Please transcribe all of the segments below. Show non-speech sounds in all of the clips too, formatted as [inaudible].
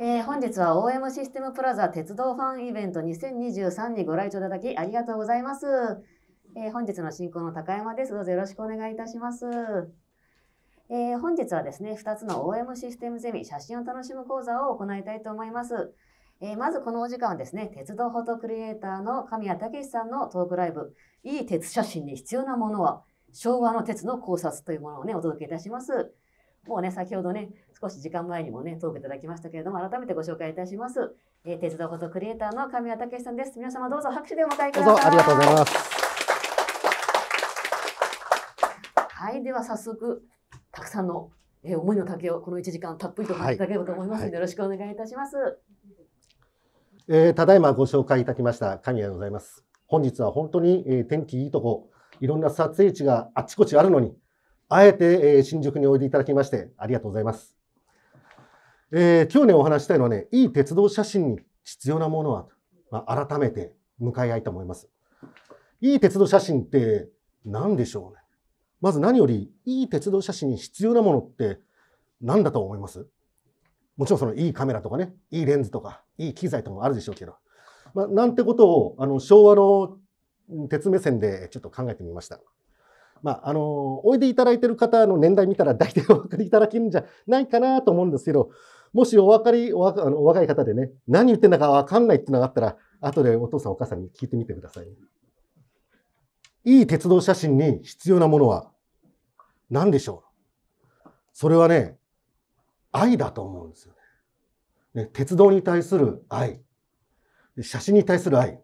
えー、本日は OM システムプラザ鉄道ファンイベント2023にご来場いただきありがとうございます。えー、本日の進行の高山です。どうぞよろしくお願いいたします。えー、本日はですね、2つの OM システムゼミ写真を楽しむ講座を行いたいと思います。えまずこのお時間はですね、鉄道フォトクリエイターの神谷武さんのトークライブ、いい鉄写真に必要なものは、昭和の鉄の考察というものをね、お届けいたします。もうね、先ほどね、少し時間前にもね、トークいただきましたけれども、改めてご紹介いたします。えー、鉄道ことクリエイターの神谷武さんです。皆様どうぞ拍手でお迎えください。ありがとうございます。はい、では早速、たくさんの、えー、思いの丈をこの1時間たっぷりといただければと思いますはい、よろしくお願いいたします。はい、えー、ただいまご紹介いただきました神谷でございます。本日は本当に、えー、天気いいとこ、いろんな撮影地があっちこちあるのに、あえて、えー、新宿においでいただきまして、ありがとうございます。えー、今日ね、お話したいのはね、いい鉄道写真に必要なものは、まあ、改めて向かい合いと思います。いい鉄道写真って何でしょうね。まず何より、いい鉄道写真に必要なものって何だと思いますもちろんそのいいカメラとかね、いいレンズとか、いい機材とかもあるでしょうけど、まあ、なんてことを、あの、昭和の鉄目線でちょっと考えてみました。まあ、あの、おいでいただいている方の年代見たら大体お分かりいただけるんじゃないかなと思うんですけど、もしお分かり、おわあのお若い方でね、何言ってんだか分かんないってのがあったら、後でお父さんお母さんに聞いてみてください。いい鉄道写真に必要なものは何でしょうそれはね、愛だと思うんですよね。ね鉄道に対する愛。写真に対する愛。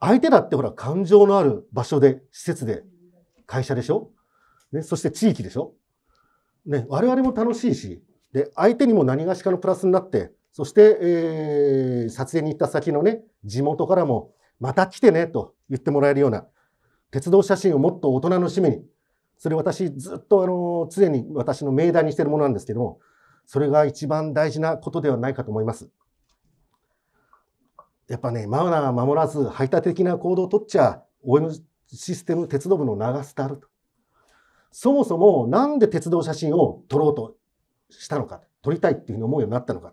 相手だってほら、感情のある場所で、施設で、会社でしょ、ね、そして地域でしょね、我々も楽しいし、で、相手にも何がしかのプラスになって、そして、えー、撮影に行った先のね、地元からも、また来てねと言ってもらえるような、鉄道写真をもっと大人の趣味に、それ私ずっとあの、常に私の命題にしているものなんですけども、それが一番大事なことではないかと思います。やっぱね、マナー守らず排他的な行動を取っちゃ、応援システム、鉄道部の名がとあると。そもそもなんで鉄道写真を撮ろうとしたのか、撮りたいっていうふうに思うようになったのか、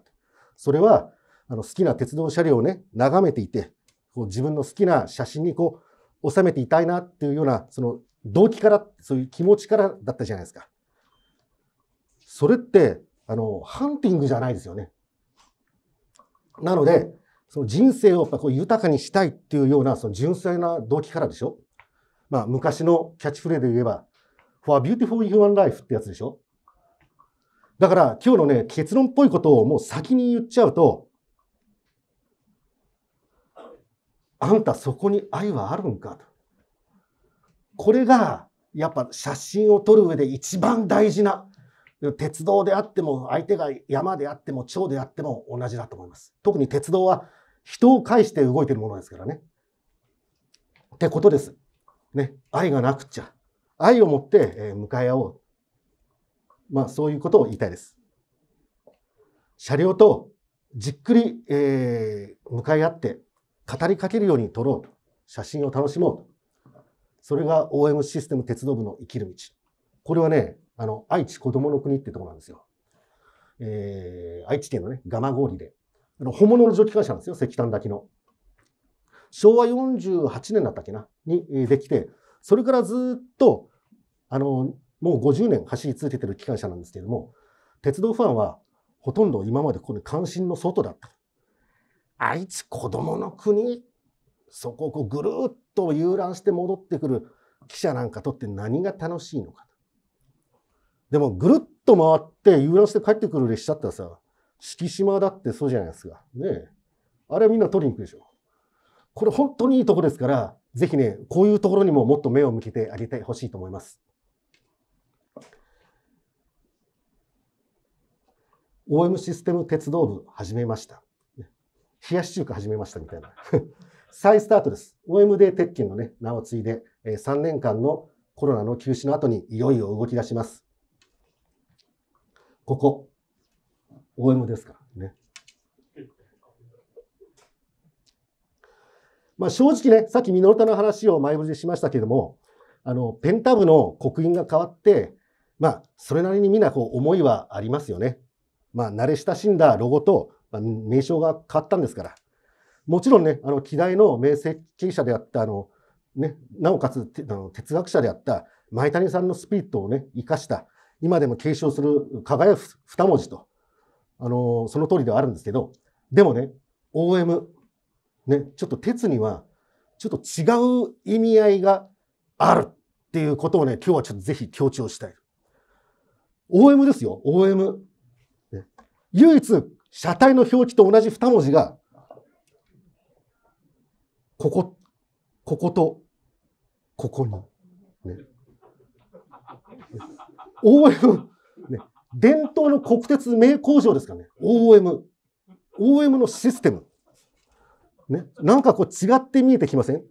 それはあの好きな鉄道車両をね、眺めていて、こう自分の好きな写真にこう収めていたいなっていうような、その動機から、そういう気持ちからだったじゃないですか。それって、あの、ハンティングじゃないですよね。なので、その人生をやっぱこう豊かにしたいっていうような、その純粋な動機からでしょ。まあ、昔のキャッチフレーズで言えば、for a beautiful human life ってやつでしょ。だから今日のね、結論っぽいことをもう先に言っちゃうと、あんたそこに愛はあるんかと。これがやっぱ写真を撮る上で一番大事な鉄道であっても相手が山であっても蝶であっても同じだと思います。特に鉄道は人を介して動いてるものですからね。ってことです。ね、愛がなくっちゃ愛を持って迎え合おうまあ、そういうことを言いたいです。車両とじっくり、えー、向かい合って語りかけるように撮ろうと。写真を楽しもうと。それが OM システム鉄道部の生きる道。これはね、あの、愛知こどもの国ってとこなんですよ。えー、愛知県のね、蒲郡で。あの、本物の蒸気機関車なんですよ、石炭だけの。昭和48年だったっけな、に、えできて、それからずっと、あの、もう50年走り続けてる機関車なんですけれども、鉄道ファンはほとんど今までこの関心の外だった。愛知子供の国、そこをこうぐるっと遊覧して戻ってくる記者なんかとって何が楽しいのかと。でもぐるっと回って遊覧して帰ってくる列車ってさ、四季島だってそうじゃないですか。ねえ。あれはみんな取りに行くでしょ。これ本当にいいとこですから、ぜひね、こういうところにももっと目を向けてあげてほしいと思います。OM システム鉄道部始めました。冷やし中華始めましたみたいな。[laughs] 再スタートです。OM で鉄拳のね、名を継いで、3年間のコロナの休止の後にいよいよ動き出します。ここ、OM ですからね。まあ正直ね、さっきミノルタの話を前振りでしましたけれども、あの、ペンタブの刻印が変わって、まあ、それなりにみんなこう思いはありますよね。まあ、慣れ親しんだロゴと、ま名称が変わったんですから。もちろんね、あの、機内の名設計者であった、あの、ね、なおかつあの哲学者であった前谷さんのスピリットをね、生かした、今でも継承する輝く二文字と、あの、その通りではあるんですけど、でもね、OM、ね、ちょっと鉄には、ちょっと違う意味合いがあるっていうことをね、今日はちょっとぜひ強調したい。OM ですよ、OM。唯一、車体の表記と同じ2文字が、ここ、ここと、ここに。ね、OM、ね、伝統の国鉄名工場ですかね。OM。OM のシステム。ね、なんかこう違って見えてきません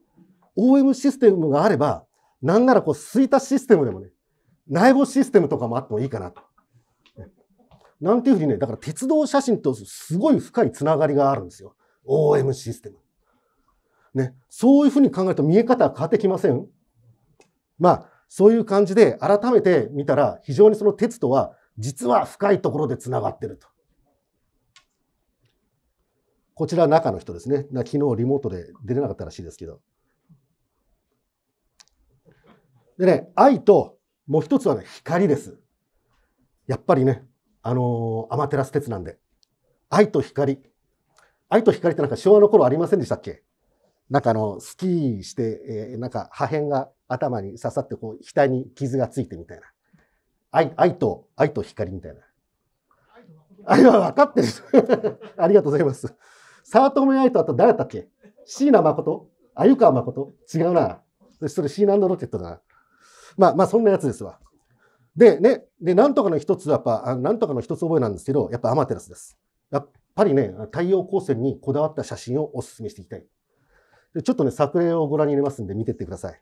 ?OM システムがあれば、なんならこう、イタシステムでもね、内部システムとかもあってもいいかなと。なんていうふうにね、だから鉄道写真とすごい深いつながりがあるんですよ。OM システム。ね、そういうふうに考えると見え方は変わってきませんまあ、そういう感じで改めて見たら、非常にその鉄とは実は深いところでつながってると。こちら中の人ですね。昨日リモートで出れなかったらしいですけど。でね、愛ともう一つはね、光です。やっぱりね、あのー、アマテラス鉄なんで。愛と光。愛と光ってなんか昭和の頃ありませんでしたっけなんかあの、スキーして、えー、なんか破片が頭に刺さって、こう、額に傷がついてみたいな。愛、愛と、愛と光みたいな。あれは分かってる。[laughs] ありがとうございます。サートメアイとあと誰だったっけ椎名誠鮎川誠違うな。それシーナンドロケットだな。まあまあそんなやつですわ。で、ね、で、なんとかの一つ、やっぱ、なんとかの一つ覚えなんですけど、やっぱアマテラスです。やっぱりね、太陽光線にこだわった写真をお勧めしていきたい。でちょっとね、作例をご覧に入れますんで、見てってください。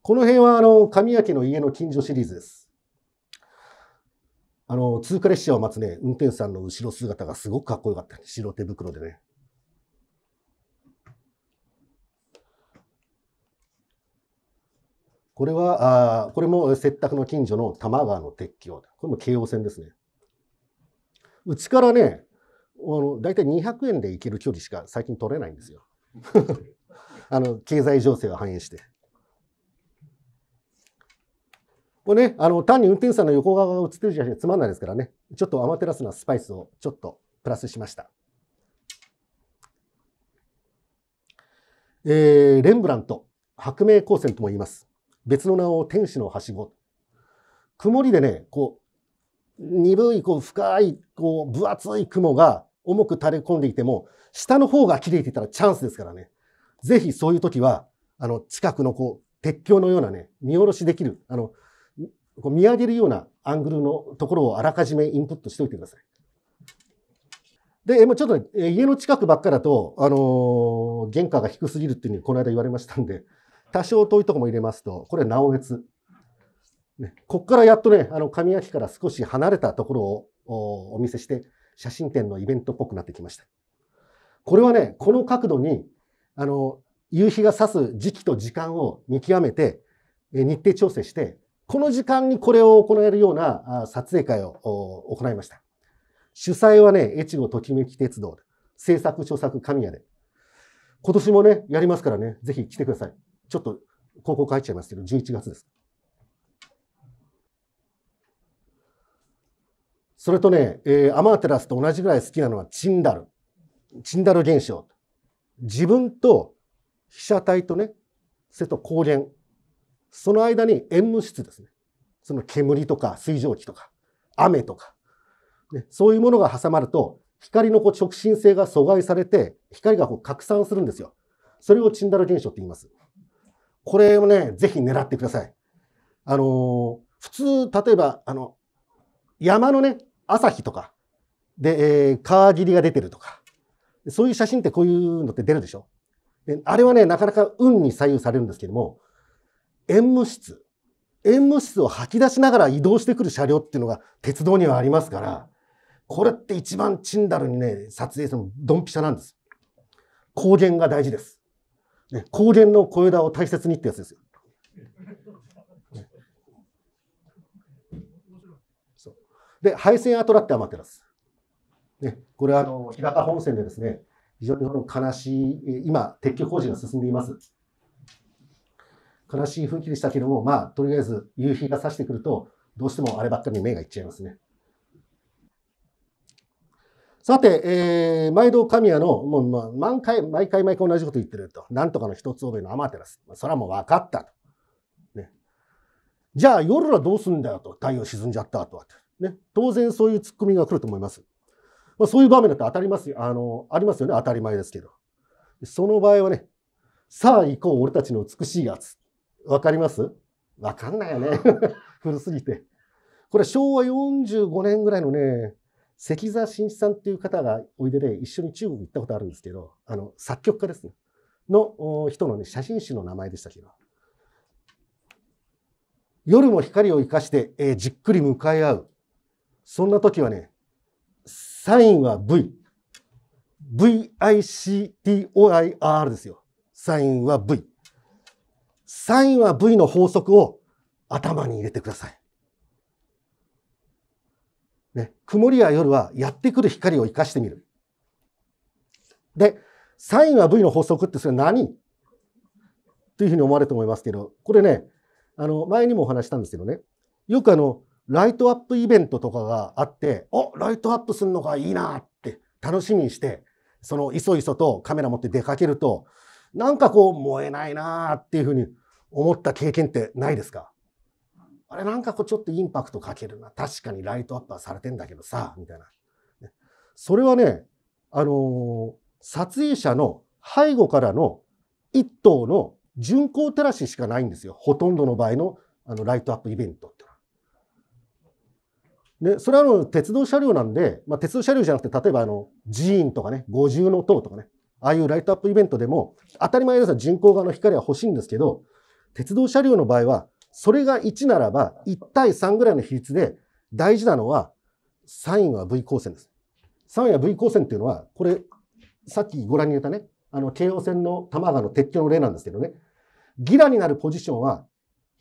この辺は、あの、神明の家の近所シリーズです。あの、通過列車を待つね、運転手さんの後ろ姿がすごくかっこよかった、白手袋でね。これは、あこれも接宅の近所の多摩川の鉄橋。これも京王線ですね。うちからね、あの大体200円で行ける距離しか最近取れないんですよ。[laughs] あの経済情勢を反映して。これね、あの単に運転手さんの横側が映ってるじゃつまんないですからね、ちょっとアマテラスなスパイスをちょっとプラスしました。えー、レンブラント、白明光線とも言います。別の名を天使のはしご。曇りでね、こう、鈍い、こう、深い、こう、分厚い雲が重く垂れ込んでいても、下の方が切れてったらチャンスですからね。ぜひそういう時は、あの、近くのこう、鉄橋のようなね、見下ろしできる、あの、こう見上げるようなアングルのところをあらかじめインプットしておいてください。で、ちょっと、ね、家の近くばっかだと、あのー、原価が低すぎるっていうふうにこの間言われましたんで、多少遠いとこも入れますと、これ直越。ね、ここからやっとね、あの神秋から少し離れたところをお見せして、写真展のイベントっぽくなってきました。これはね、この角度に、あの、夕日が差す時期と時間を見極めて、日程調整して、この時間にこれを行えるような撮影会を行いました。主催はね、越後ときめき鉄道で、制作著作神谷で。今年もね、やりますからね、ぜひ来てください。ちょっと広告入っちゃいますけど、11月です。それとね、えー、アマーテラスと同じぐらい好きなのはチンダル。チンダル現象。自分と被写体とね、れと光源。その間に縁無質ですね。その煙とか水蒸気とか、雨とか、ね、そういうものが挟まると、光のこう直進性が阻害されて、光がこう拡散するんですよ。それをチンダル現象って言います。これをね、ぜひ狙ってください。あの普通、例えば、あの、山のね、朝日とか、で、えー、川霧が出てるとか、そういう写真ってこういうのって出るでしょであれはね、なかなか運に左右されるんですけども、縁無室、縁無室を吐き出しながら移動してくる車両っていうのが鉄道にはありますから、これって一番チンダルにね、撮影するのドンピシャなんです。光源が大事です。ね、高原の小枝を大切にってやつですよ。で、配線アトラって余ってます。ね、これはあの日高本線でですね、非常に悲しい、今、撤去工事が進んでいます。悲しい雰囲気でしたけども、まあ、とりあえず夕日が差してくると、どうしてもあればっかりに目がいっちゃいますね。さて、えー、毎度神谷の、もう、まあ、毎回、毎回毎回同じこと言ってると。なんとかの一つ覚えのアマテラス。それはもう分かったと。ね。じゃあ夜はどうすんだよと。太陽沈んじゃったとは。ね。当然そういうツッコミが来ると思います。まあ、そういう場面だと当たりますよ。あの、ありますよね。当たり前ですけど。その場合はね、さあ行こう、俺たちの美しいやつ。わかりますわかんないよね。[laughs] 古すぎて。これ昭和45年ぐらいのね、関澤慎一さんっていう方がおいでで一緒に中国行ったことあるんですけど、あの、作曲家ですね。の人のね、写真集の名前でしたけど。夜も光を生かして、えー、じっくり向かい合う。そんな時はね、サインは V。VICTOIR ですよ。サインは V。サインは V の法則を頭に入れてください。曇りや夜はやってくる光を生かしてみる。で、サインは V の法則ってそれ何というふうに思われると思いますけど、これね、あの、前にもお話したんですけどね、よくあの、ライトアップイベントとかがあって、おライトアップするのがいいなって楽しみにして、その、いそいそとカメラ持って出かけると、なんかこう、燃えないなっていうふうに思った経験ってないですかあれなんかこうちょっとインパクトかけるな。確かにライトアップはされてんだけどさ、みたいな。それはね、あのー、撮影者の背後からの一頭の巡航照らししかないんですよ。ほとんどの場合のあのライトアップイベントってで、それはあの鉄道車両なんで、まあ、鉄道車両じゃなくて、例えばあの寺院とかね、五重の塔とかね、ああいうライトアップイベントでも、当たり前ですよ、巡航側の光は欲しいんですけど、鉄道車両の場合は、それが1ならば、1対3ぐらいの比率で、大事なのは、サインは V 光線です。サインは V 光線っていうのは、これ、さっきご覧に入れたね、あの、京王線の多摩川の鉄橋の例なんですけどね、ギラになるポジションは、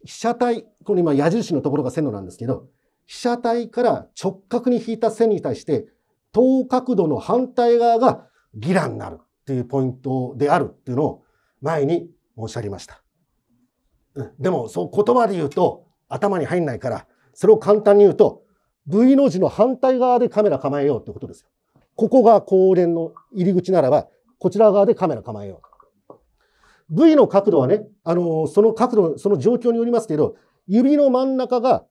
被写体、この今矢印のところが線路なんですけど、被写体から直角に引いた線に対して、等角度の反対側がギラになるっていうポイントであるっていうのを前に申し上げました。でもそう言葉で言うと頭に入んないから、それを簡単に言うと V の字の反対側でカメラ構えようってことですよ。ここが高連の入り口ならば、こちら側でカメラ構えよう。V の角度はね、あのその角度、その状況によりますけど、指の真ん中が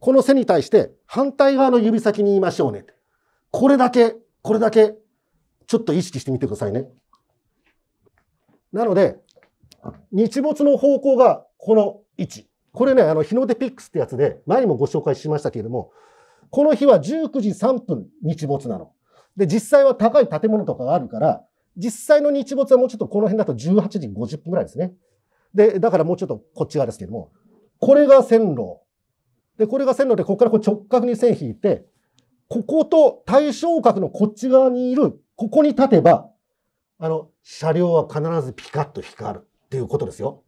この背に対して反対側の指先に言いましょうね。これだけ、これだけ、ちょっと意識してみてくださいね。なので、日没の方向がこの位置。これね、あの、日の出ピックスってやつで、前にもご紹介しましたけれども、この日は19時3分日没なの。で、実際は高い建物とかがあるから、実際の日没はもうちょっとこの辺だと18時50分ぐらいですね。で、だからもうちょっとこっち側ですけれども、これが線路。で、これが線路で、ここからこう直角に線引いて、ここと対象角のこっち側にいる、ここに立てば、あの、車両は必ずピカッと光る。ていうことですよ。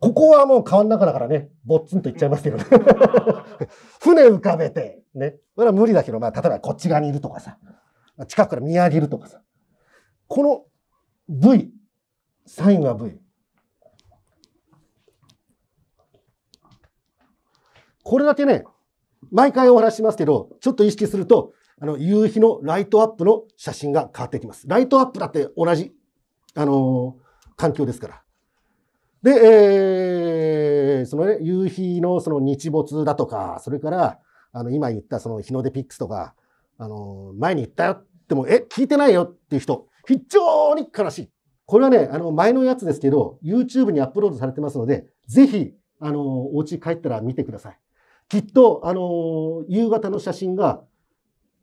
ここはもう川の中だからね、ぼっつんといっちゃいますけど、ね、[laughs] 船浮かべて、ね。これは無理だけど、まあ、例えばこっち側にいるとかさ、近くから見上げるとかさ。この V、サインは V。これだけね、毎回お話しますけど、ちょっと意識すると、あの、夕日のライトアップの写真が変わってきます。ライトアップだって同じ、あのー、環境ですから。で、えー、その、ね、夕日のその日没だとか、それから、あの、今言ったその日の出ピックスとか、あの、前に言ったよっても、え、聞いてないよっていう人、非常に悲しい。これはね、あの、前のやつですけど、YouTube にアップロードされてますので、ぜひ、あの、お家帰ったら見てください。きっと、あの、夕方の写真が、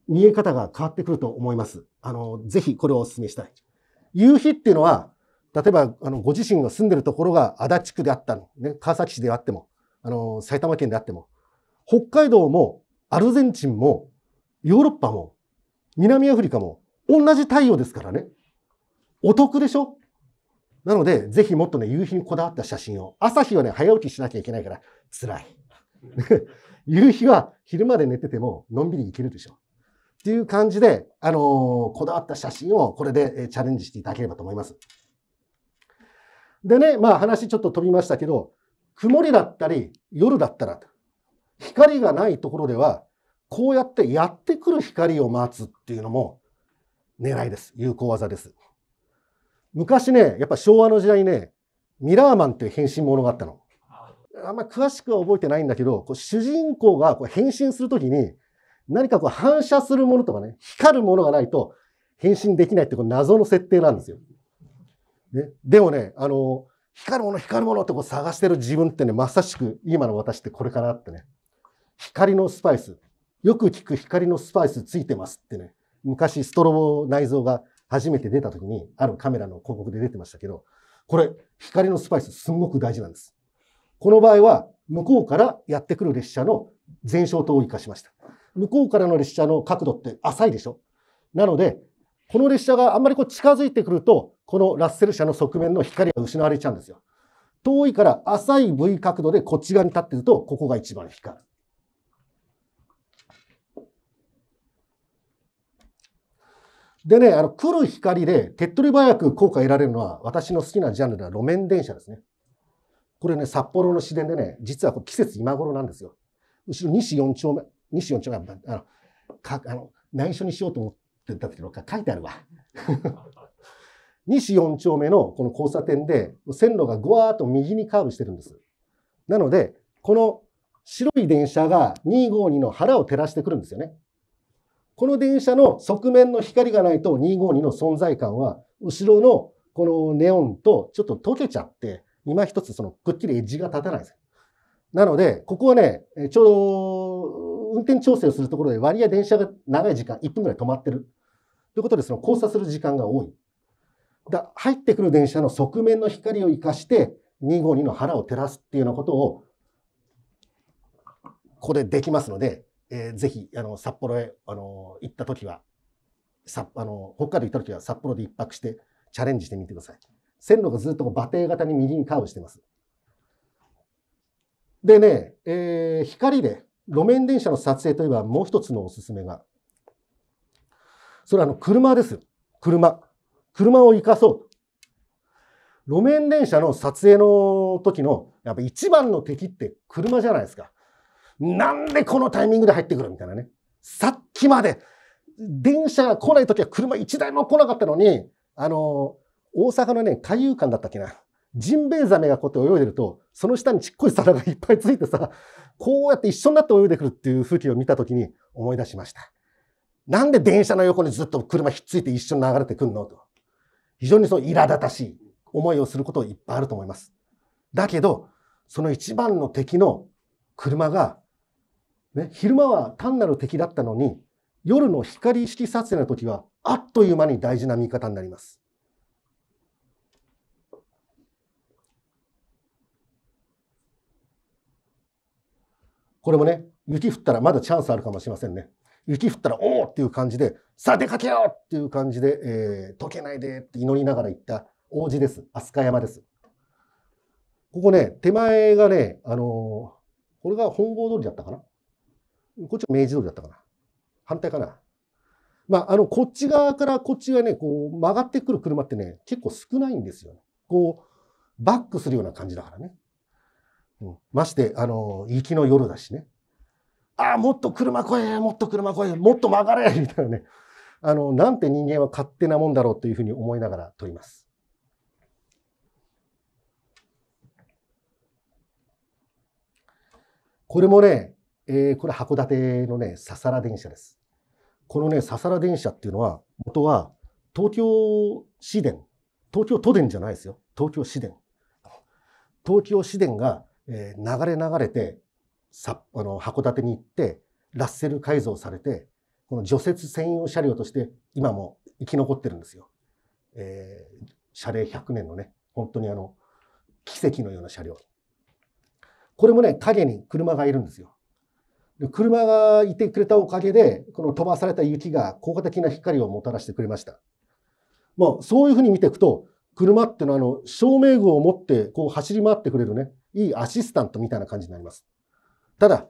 見え方が変わってくると思います。あの、ぜひこれをお勧めしたい。夕日っていうのは、例えば、あの、ご自身が住んでるところが足立区であったの、ね、川崎市であっても、あの、埼玉県であっても、北海道も、アルゼンチンも、ヨーロッパも、南アフリカも、同じ太陽ですからね。お得でしょなので、ぜひもっとね、夕日にこだわった写真を。朝日はね、早起きしなきゃいけないから、辛い。[laughs] 夕日は昼まで寝てても、のんびりいけるでしょ。っていう感じで、あのー、こだわった写真をこれでチャレンジしていただければと思います。でね、まあ話ちょっと飛びましたけど、曇りだったり夜だったら、光がないところでは、こうやってやってくる光を待つっていうのも狙いです。有効技です。昔ね、やっぱ昭和の時代ね、ミラーマンっていう変身ものがあったの。あんま詳しくは覚えてないんだけど、こう主人公がこう変身するときに、何かこう反射するものとかね、光るものがないと変身できないっていう謎の設定なんですよ。ね、でもね、あの、光るもの、光るものってこう探してる自分ってね、まさしく今の私ってこれかなってね。光のスパイス。よく聞く光のスパイスついてますってね。昔、ストロボ内蔵が初めて出た時に、あるカメラの広告で出てましたけど、これ、光のスパイスすんごく大事なんです。この場合は、向こうからやってくる列車の前哨灯を生かしました。向こうからの列車の角度って浅いでしょなので、この列車があんまりこう近づいてくると、このラッセル車の側面の光が失われちゃうんですよ。遠いから浅い V 角度でこっち側に立ってると、ここが一番光る。でね、あの、来る光で手っ取り早く効果得られるのは、私の好きなジャンルでは路面電車ですね。これね、札幌の市電でね、実はこう季節今頃なんですよ。後ろ西4丁目、西4丁目、あの、かあの内緒にしようと思って、言ったけど、書いてあるわ。西4丁目のこの交差点で線路がぐわーっと右にカーブしてるんです。なので、この白い電車が252の腹を照らしてくるんですよね。この電車の側面の光がないと252の存在感は後ろのこのネオンとちょっと溶けちゃって今一つそのくっきりエッジが立たないです。なので、ここはね、ちょうど運転調整をするところで割合電車が長い時間1分ぐらい止まってる。ということで、その交差する時間が多い。だ入ってくる電車の側面の光を生かして、252の腹を照らすっていうようなことを、ここでできますので、えー、ぜひ、あの、札幌へ、あの、行ったときは、さあの、北海道行ったときは札幌で一泊して、チャレンジしてみてください。線路がずっと馬蹄型に右にカーブしてます。でね、えー、光で、路面電車の撮影といえばもう一つのおすすめが、それはあの車ですよ。車。車を生かそう路面電車の撮影の時の、やっぱ一番の敵って車じゃないですか。なんでこのタイミングで入ってくるみたいなね。さっきまで、電車が来ない時は車一台も来なかったのに、あの、大阪のね、海遊館だったっけな。ジンベエザメがこうやって泳いでると、その下にちっこい皿がいっぱいついてさ、こうやって一緒になって泳いでくるっていう風景を見た時に思い出しました。なんで電車の横にずっと車ひっついて一緒に流れてくんのと。非常にその苛立たしい思いをすることいっぱいあると思います。だけど、その一番の敵の車が、ね、昼間は単なる敵だったのに、夜の光式撮影の時は、あっという間に大事な見方になります。これもね、雪降ったらまだチャンスあるかもしれませんね。雪降ったら、おおっていう感じで、さあ出かけようっていう感じで、えー、溶けないでって祈りながら行った王子です。飛鳥山です。ここね、手前がね、あのー、これが本郷通りだったかなこっちは明治通りだったかな反対かなまあ、あの、こっち側からこっち側ね、こう曲がってくる車ってね、結構少ないんですよ、ね。こう、バックするような感じだからね。うん、まして、あの、雪の夜だしね。ああ、もっと車来え、もっと車来え、もっと曲がれみたいなね。あの、なんて人間は勝手なもんだろうというふうに思いながら撮ります。これもね、えー、これ函館のね、ささら電車です。このね、ささら電車っていうのは、元は東京市電、東京都電じゃないですよ。東京市電。東京市電が、えー、流れ流れて、さあの函館に行ってラッセル改造されてこの除雪専用車両として今も生き残ってるんですよ。えー、車齢100年のね本当にあの奇跡のような車両。これもね影に車がいるんですよ。で車がいてくれたおかげでこの飛ばされた雪が効果的な光をもたらしてくれました。まあ、そういうふうに見ていくと車ってのはあの照明具を持ってこう走り回ってくれるねいいアシスタントみたいな感じになります。ただ、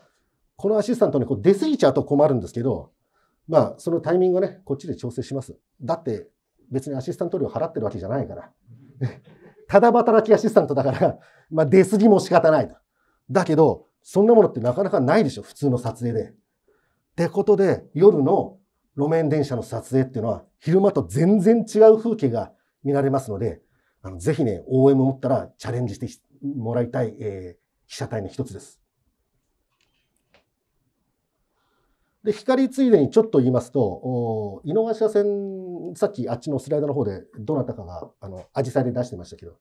このアシスタントにこう出過ぎちゃうと困るんですけど、まあ、そのタイミングをね、こっちで調整します。だって、別にアシスタント料払ってるわけじゃないから。[laughs] ただ働きアシスタントだから、まあ、出過ぎも仕方ないと。だけど、そんなものってなかなかないでしょ、普通の撮影で。ってことで、夜の路面電車の撮影っていうのは、昼間と全然違う風景が見られますので、あのぜひね、応援も持ったらチャレンジしてもらいたい、えー、被写体の一つです。で、光ついでにちょっと言いますと、井の頭線、さっきあっちのスライドの方で、どなたかが、あの、アジサイで出してましたけど、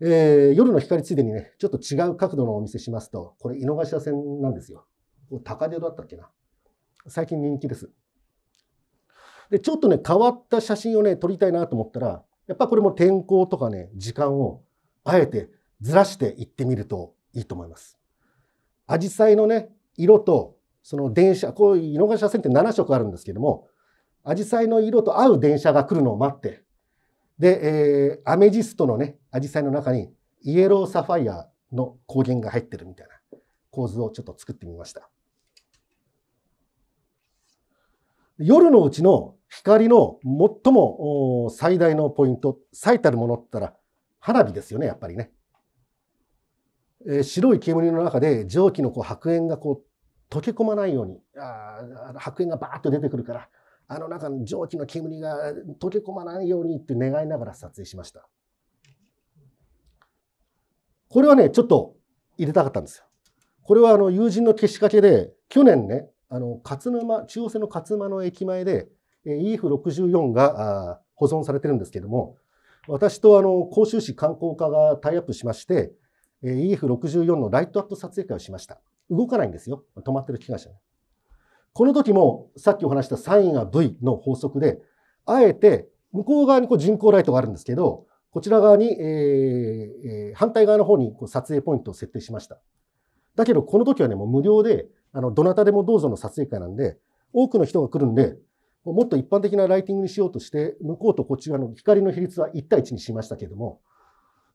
えー、夜の光ついでにね、ちょっと違う角度のお見せしますと、これ、井の頭線なんですよ。高出だったっけな。最近人気です。で、ちょっとね、変わった写真をね、撮りたいなと思ったら、やっぱこれも天候とかね、時間を、あえてずらしていってみるといいと思います。アジサイのね、色とその電車、こういう井の頭線って7色あるんですけども、アジサイの色と合う電車が来るのを待って、で、えー、アメジストのね、アジサイの中にイエローサファイアの光源が入ってるみたいな構図をちょっと作ってみました。夜のうちの光の最も最大のポイント、最たるものって言ったら花火ですよね、やっぱりね。えー、白い煙の中で蒸気のこう白煙がこう溶け込まないようにあ白煙がバーッと出てくるからあの中の蒸気の煙が溶け込まないようにって願いながら撮影しましたこれはねちょっと入れたかったんですよこれはあの友人のけしかけで去年ねあの勝沼中央線の勝沼の駅前で EF64 が保存されてるんですけども私とあの甲州市観光課がタイアップしまして EF64 のライトアップ撮影会をしました。動かないんですよ。止まってる機関車。この時も、さっきお話したサインが V の法則で、あえて向こう側にこう人工ライトがあるんですけど、こちら側に、えーえー、反対側の方にこう撮影ポイントを設定しました。だけど、この時はね、もう無料で、あの、どなたでもどうぞの撮影会なんで、多くの人が来るんで、もっと一般的なライティングにしようとして、向こうとこっち側の光の比率は1対1にしましたけども、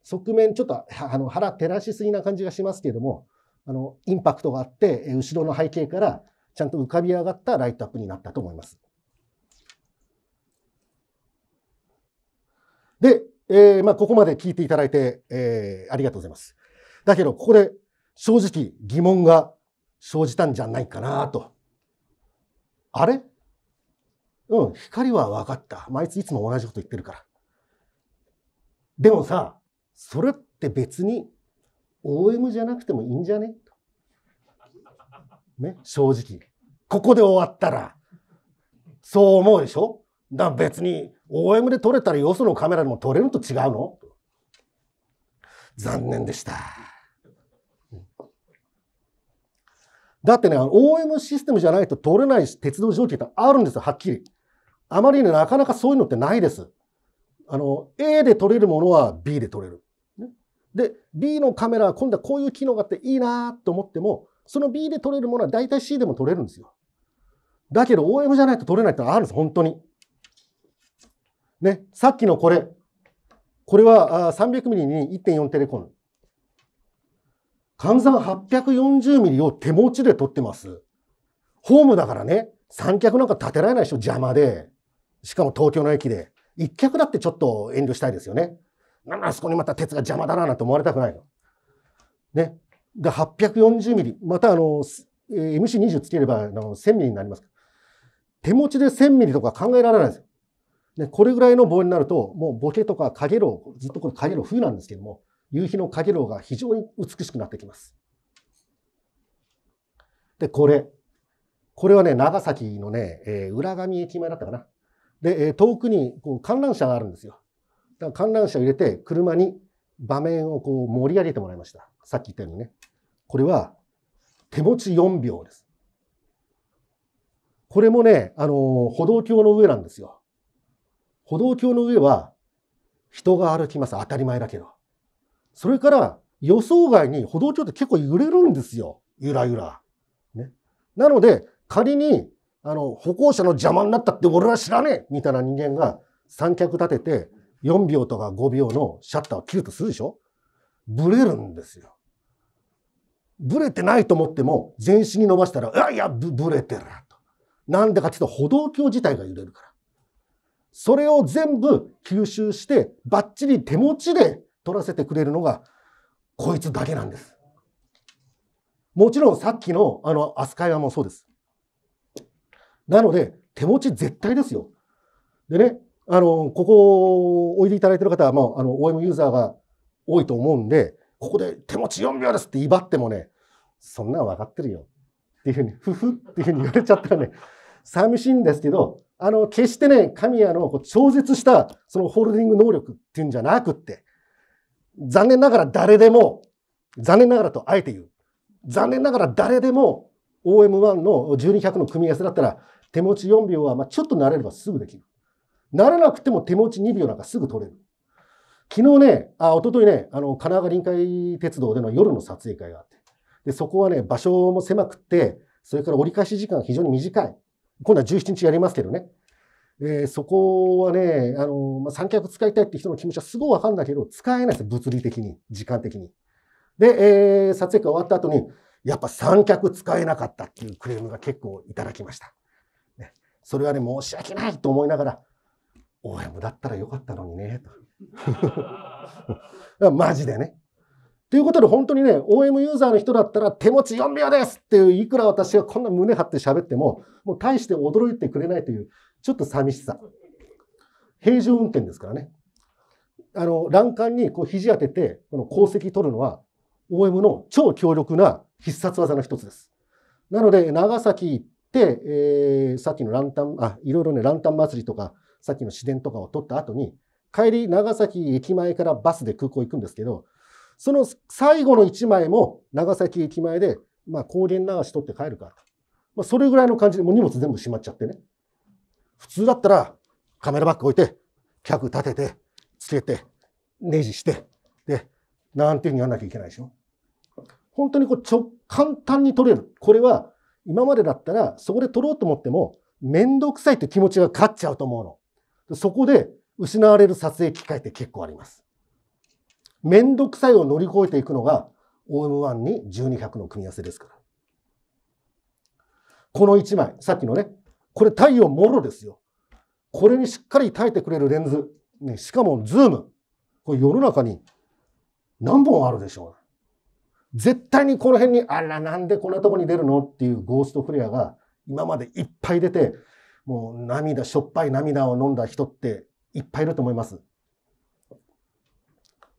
側面、ちょっと、あの、腹照らしすぎな感じがしますけども、あの、インパクトがあって、後ろの背景からちゃんと浮かび上がったライトアップになったと思います。で、えー、まあ、ここまで聞いていただいて、えー、ありがとうございます。だけど、ここで正直疑問が生じたんじゃないかなと。あれうん、光は分かった。まあ、いついつも同じこと言ってるから。でもさ、それって別に OM じゃなくてもいいんじゃねと。ね、正直。ここで終わったら、そう思うでしょだ別に OM で撮れたらよそのカメラでも撮れると違うの残念でした。だってね、OM システムじゃないと取れない鉄道条件ってあるんですよ、はっきり。あまりね、なかなかそういうのってないです。あの、A で取れるものは B で取れる。で B のカメラは今度はこういう機能があっていいなと思ってもその B で撮れるものは大体 C でも撮れるんですよ。だけど OM じゃないと撮れないってあるんです本当に。ね、さっきのこれこれは 300mm に1.4テレコン換算 840mm を手持ちで撮ってます。ホームだからね三脚なんか立てられないでしょ邪魔でしかも東京の駅で一脚だってちょっと遠慮したいですよね。なんあそこにまた鉄が邪魔だななんて思われたくないの。ね。で、840ミリ。またあの、えー、MC20 つければあの1000ミリになります手持ちで1000ミリとか考えられないですよ。ね、これぐらいの棒になると、もうボケとかかげろう、ずっとこれかげろう冬なんですけども、夕日のかげろうが非常に美しくなってきます。で、これ。これはね、長崎のね、えー、浦上駅前だったかな。で、えー、遠くにこう観覧車があるんですよ。だから観覧車を入れて車に場面をこう盛り上げてもらいました。さっき言ったようにね。これは手持ち4秒です。これもね、あのー、歩道橋の上なんですよ。歩道橋の上は人が歩きます。当たり前だけど。それから予想外に歩道橋って結構揺れるんですよ。ゆらゆら。ね。なので、仮に、あの、歩行者の邪魔になったって俺は知らねえみたいな人間が三脚立てて、4秒とか5秒のシャッターを切るとするでしょブレるんですよ。ブレてないと思っても、全身に伸ばしたら、いやいや、ブレてると。なんでかっていうと、歩道橋自体が揺れるから。それを全部吸収して、バッチリ手持ちで取らせてくれるのが、こいつだけなんです。もちろんさっきの、あの、飛鳥山もそうです。なので、手持ち絶対ですよ。でね、あの、ここおいでいただいてる方は、もう、あの、OM ユーザーが多いと思うんで、ここで手持ち4秒ですって威張ってもね、そんなん分かってるよ。っていうふうに、ふふっていうふうに言われちゃったらね、寂しいんですけど、あの、決してね、神谷のこう超絶した、そのホールディング能力っていうんじゃなくって、残念ながら誰でも、残念ながらとあえて言う。残念ながら誰でも OM1 の1200の組み合わせだったら手持ち4秒はまあちょっと慣れればすぐできる。ならなくても手持ち2秒なんかすぐ撮れる。昨日ね、あ、一昨日ね、あの、神奈川臨海鉄道での夜の撮影会があって。で、そこはね、場所も狭くて、それから折り返し時間非常に短い。今度は17日やりますけどね。えー、そこはね、あの、まあ、三脚使いたいって人の気持ちはすごいわかるんだけど、使えないです物理的に、時間的に。で、えー、撮影会終わった後に、やっぱ三脚使えなかったっていうクレームが結構いただきました。ね、それはね、申し訳ないと思いながら、OM だったらよかったのにね、と。[laughs] マジでね。ということで本当にね、OM ユーザーの人だったら手持ち4秒ですっていう、いくら私がこんな胸張って喋っても、もう大して驚いてくれないという、ちょっと寂しさ。平常運転ですからね。あの、欄干にこう肘当てて、この功績取るのは、OM の超強力な必殺技の一つです。なので、長崎行って、えー、さっきのランタン、あ、いろいろね、ランタン祭りとか、さっきの市電とかを取った後に、帰り長崎駅前からバスで空港行くんですけど、その最後の1枚も長崎駅前で、まあ、高原流し取って帰るかと。まあ、それぐらいの感じで、もう荷物全部しまっちゃってね。普通だったら、カメラバッグ置いて、客立てて、つけて、ネジして、で、なんていうふうにやらなきゃいけないでしょ。本当にこうちょ簡単に取れる。これは今までだったらそこで取ろうと思っても面倒くさいって気持ちが勝っちゃうと思うの。そこで失われる撮影機会って結構あります。めんどくさいを乗り越えていくのが OM1 に1200の組み合わせですから。この1枚、さっきのね、これ太陽もろですよ。これにしっかり耐えてくれるレンズ。ね、しかもズーム。これ世の中に何本あるでしょう。絶対にこの辺に、あら、なんでこんなとこに出るのっていうゴーストフレアが今までいっぱい出て、もう涙、しょっぱい涙を飲んだ人っていっぱいいると思います。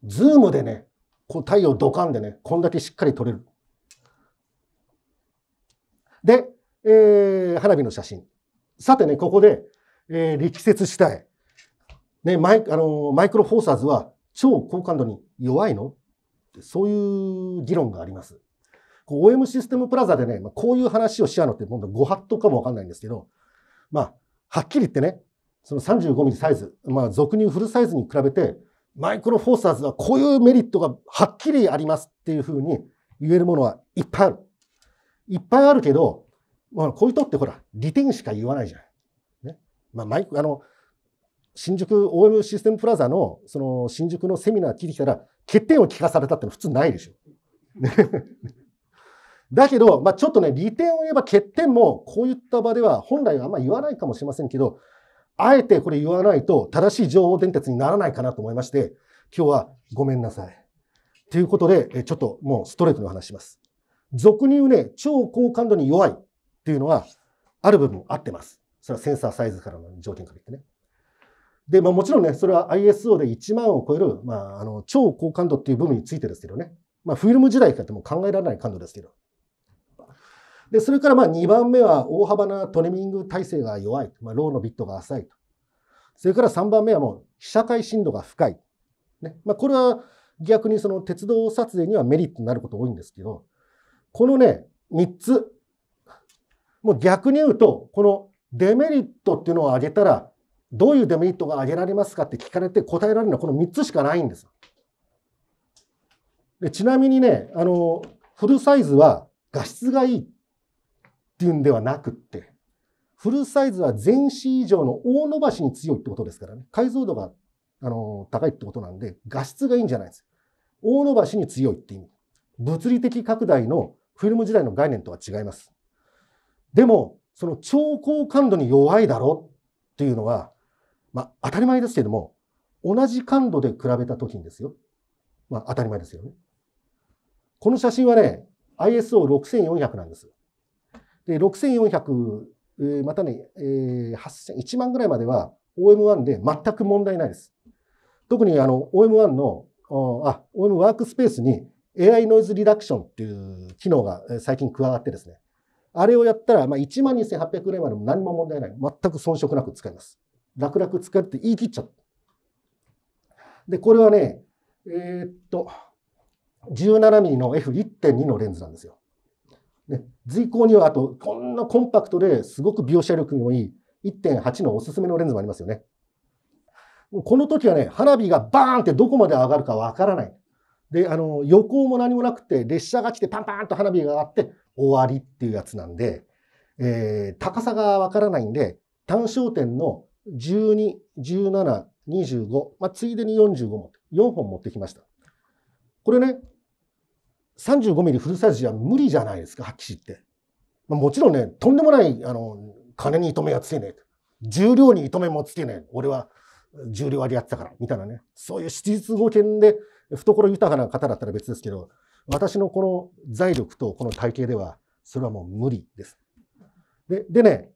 ズームでね、こう太陽ドカンでね、こんだけしっかり撮れる。で、えー、花火の写真。さてね、ここで、えー、力説したい。ね、マイあのマイクロフォーサーズは超高感度に弱いのそういう議論があります。OM システムプラザでね、まあ、こういう話をしちゃうのって、今度ご法度かもわかんないんですけど、まあ、はっきり言ってね、その35ミリサイズ、まあ、俗にうフルサイズに比べて、マイクロフォーサーズはこういうメリットがはっきりありますっていうふうに言えるものはいっぱいある。いっぱいあるけど、まあ、こういう人ってほら、利点しか言わないじゃない。ね。まあ、マイク、あの、新宿 OM システムプラザの、その、新宿のセミナー聞いてきたら、欠点を聞かされたってのは普通ないでしょ。だけど、まあ、ちょっとね、利点を言えば欠点も、こういった場では本来はあんま言わないかもしれませんけど、あえてこれ言わないと正しい情報伝達にならないかなと思いまして、今日はごめんなさい。ということで、ちょっともうストレートに話します。俗に言うね、超高感度に弱いっていうのは、ある部分合ってます。それはセンサーサイズからの条件から言ってね。で、まあもちろんね、それは ISO で1万を超える、まあ、あの、超高感度っていう部分についてですけどね。まあ、フィルム時代かっても考えられない感度ですけど。で、それからまあ2番目は大幅なトリミング体制が弱い。まあ、ローのビットが浅いと。それから3番目はもう被写界深度が深い。ね。まあ、これは逆にその鉄道撮影にはメリットになること多いんですけど、このね、3つ。もう逆に言うと、このデメリットっていうのを挙げたら、どういうデメリットが挙げられますかって聞かれて答えられるのはこの3つしかないんです。でちなみにね、あの、フルサイズは画質がいい。っていうんではなくって、フルサイズは全身以上の大伸ばしに強いってことですからね。解像度があの高いってことなんで、画質がいいんじゃないです。大伸ばしに強いって意味。物理的拡大のフィルム時代の概念とは違います。でも、その超高感度に弱いだろっていうのは、まあ、当たり前ですけども、同じ感度で比べた時にですよ。まあ、当たり前ですよね。この写真はね、ISO6400 なんです。で、6400、えまたね、えー、8000、1万ぐらいまでは OM1 で全く問題ないです。特にあの OM1 の、あ、OM ワークスペースに AI ノイズリダクションっていう機能が最近加わってですね、あれをやったら、まあ、12,800ぐらいまでも何も問題ない。全く遜色なく使えます。楽々使えるって言い切っちゃう。で、これはね、えー、っと、17mm の F1.2 のレンズなんですよ。ね、随行にはあと、こんなコンパクトですごく描写力もいい1.8のおすすめのレンズもありますよね。この時はね、花火がバーンってどこまで上がるかわからない。で、あの、予行も何もなくて、列車が来てパンパンと花火が上がって終わりっていうやつなんで、えー、高さがわからないんで、単焦点の12、17、25、まあ、ついでに45も、4本持ってきました。これね、35ミリフルサイズじゃ無理じゃないですか、はっきり言って。まあ、もちろんね、とんでもない、あの、金に糸目はつけねえ。重量に糸目もつけねえ。俺は重量割りやってたから、みたいなね。そういう質実語圏で、懐豊かな方だったら別ですけど、私のこの財力とこの体型では、それはもう無理です。ででね、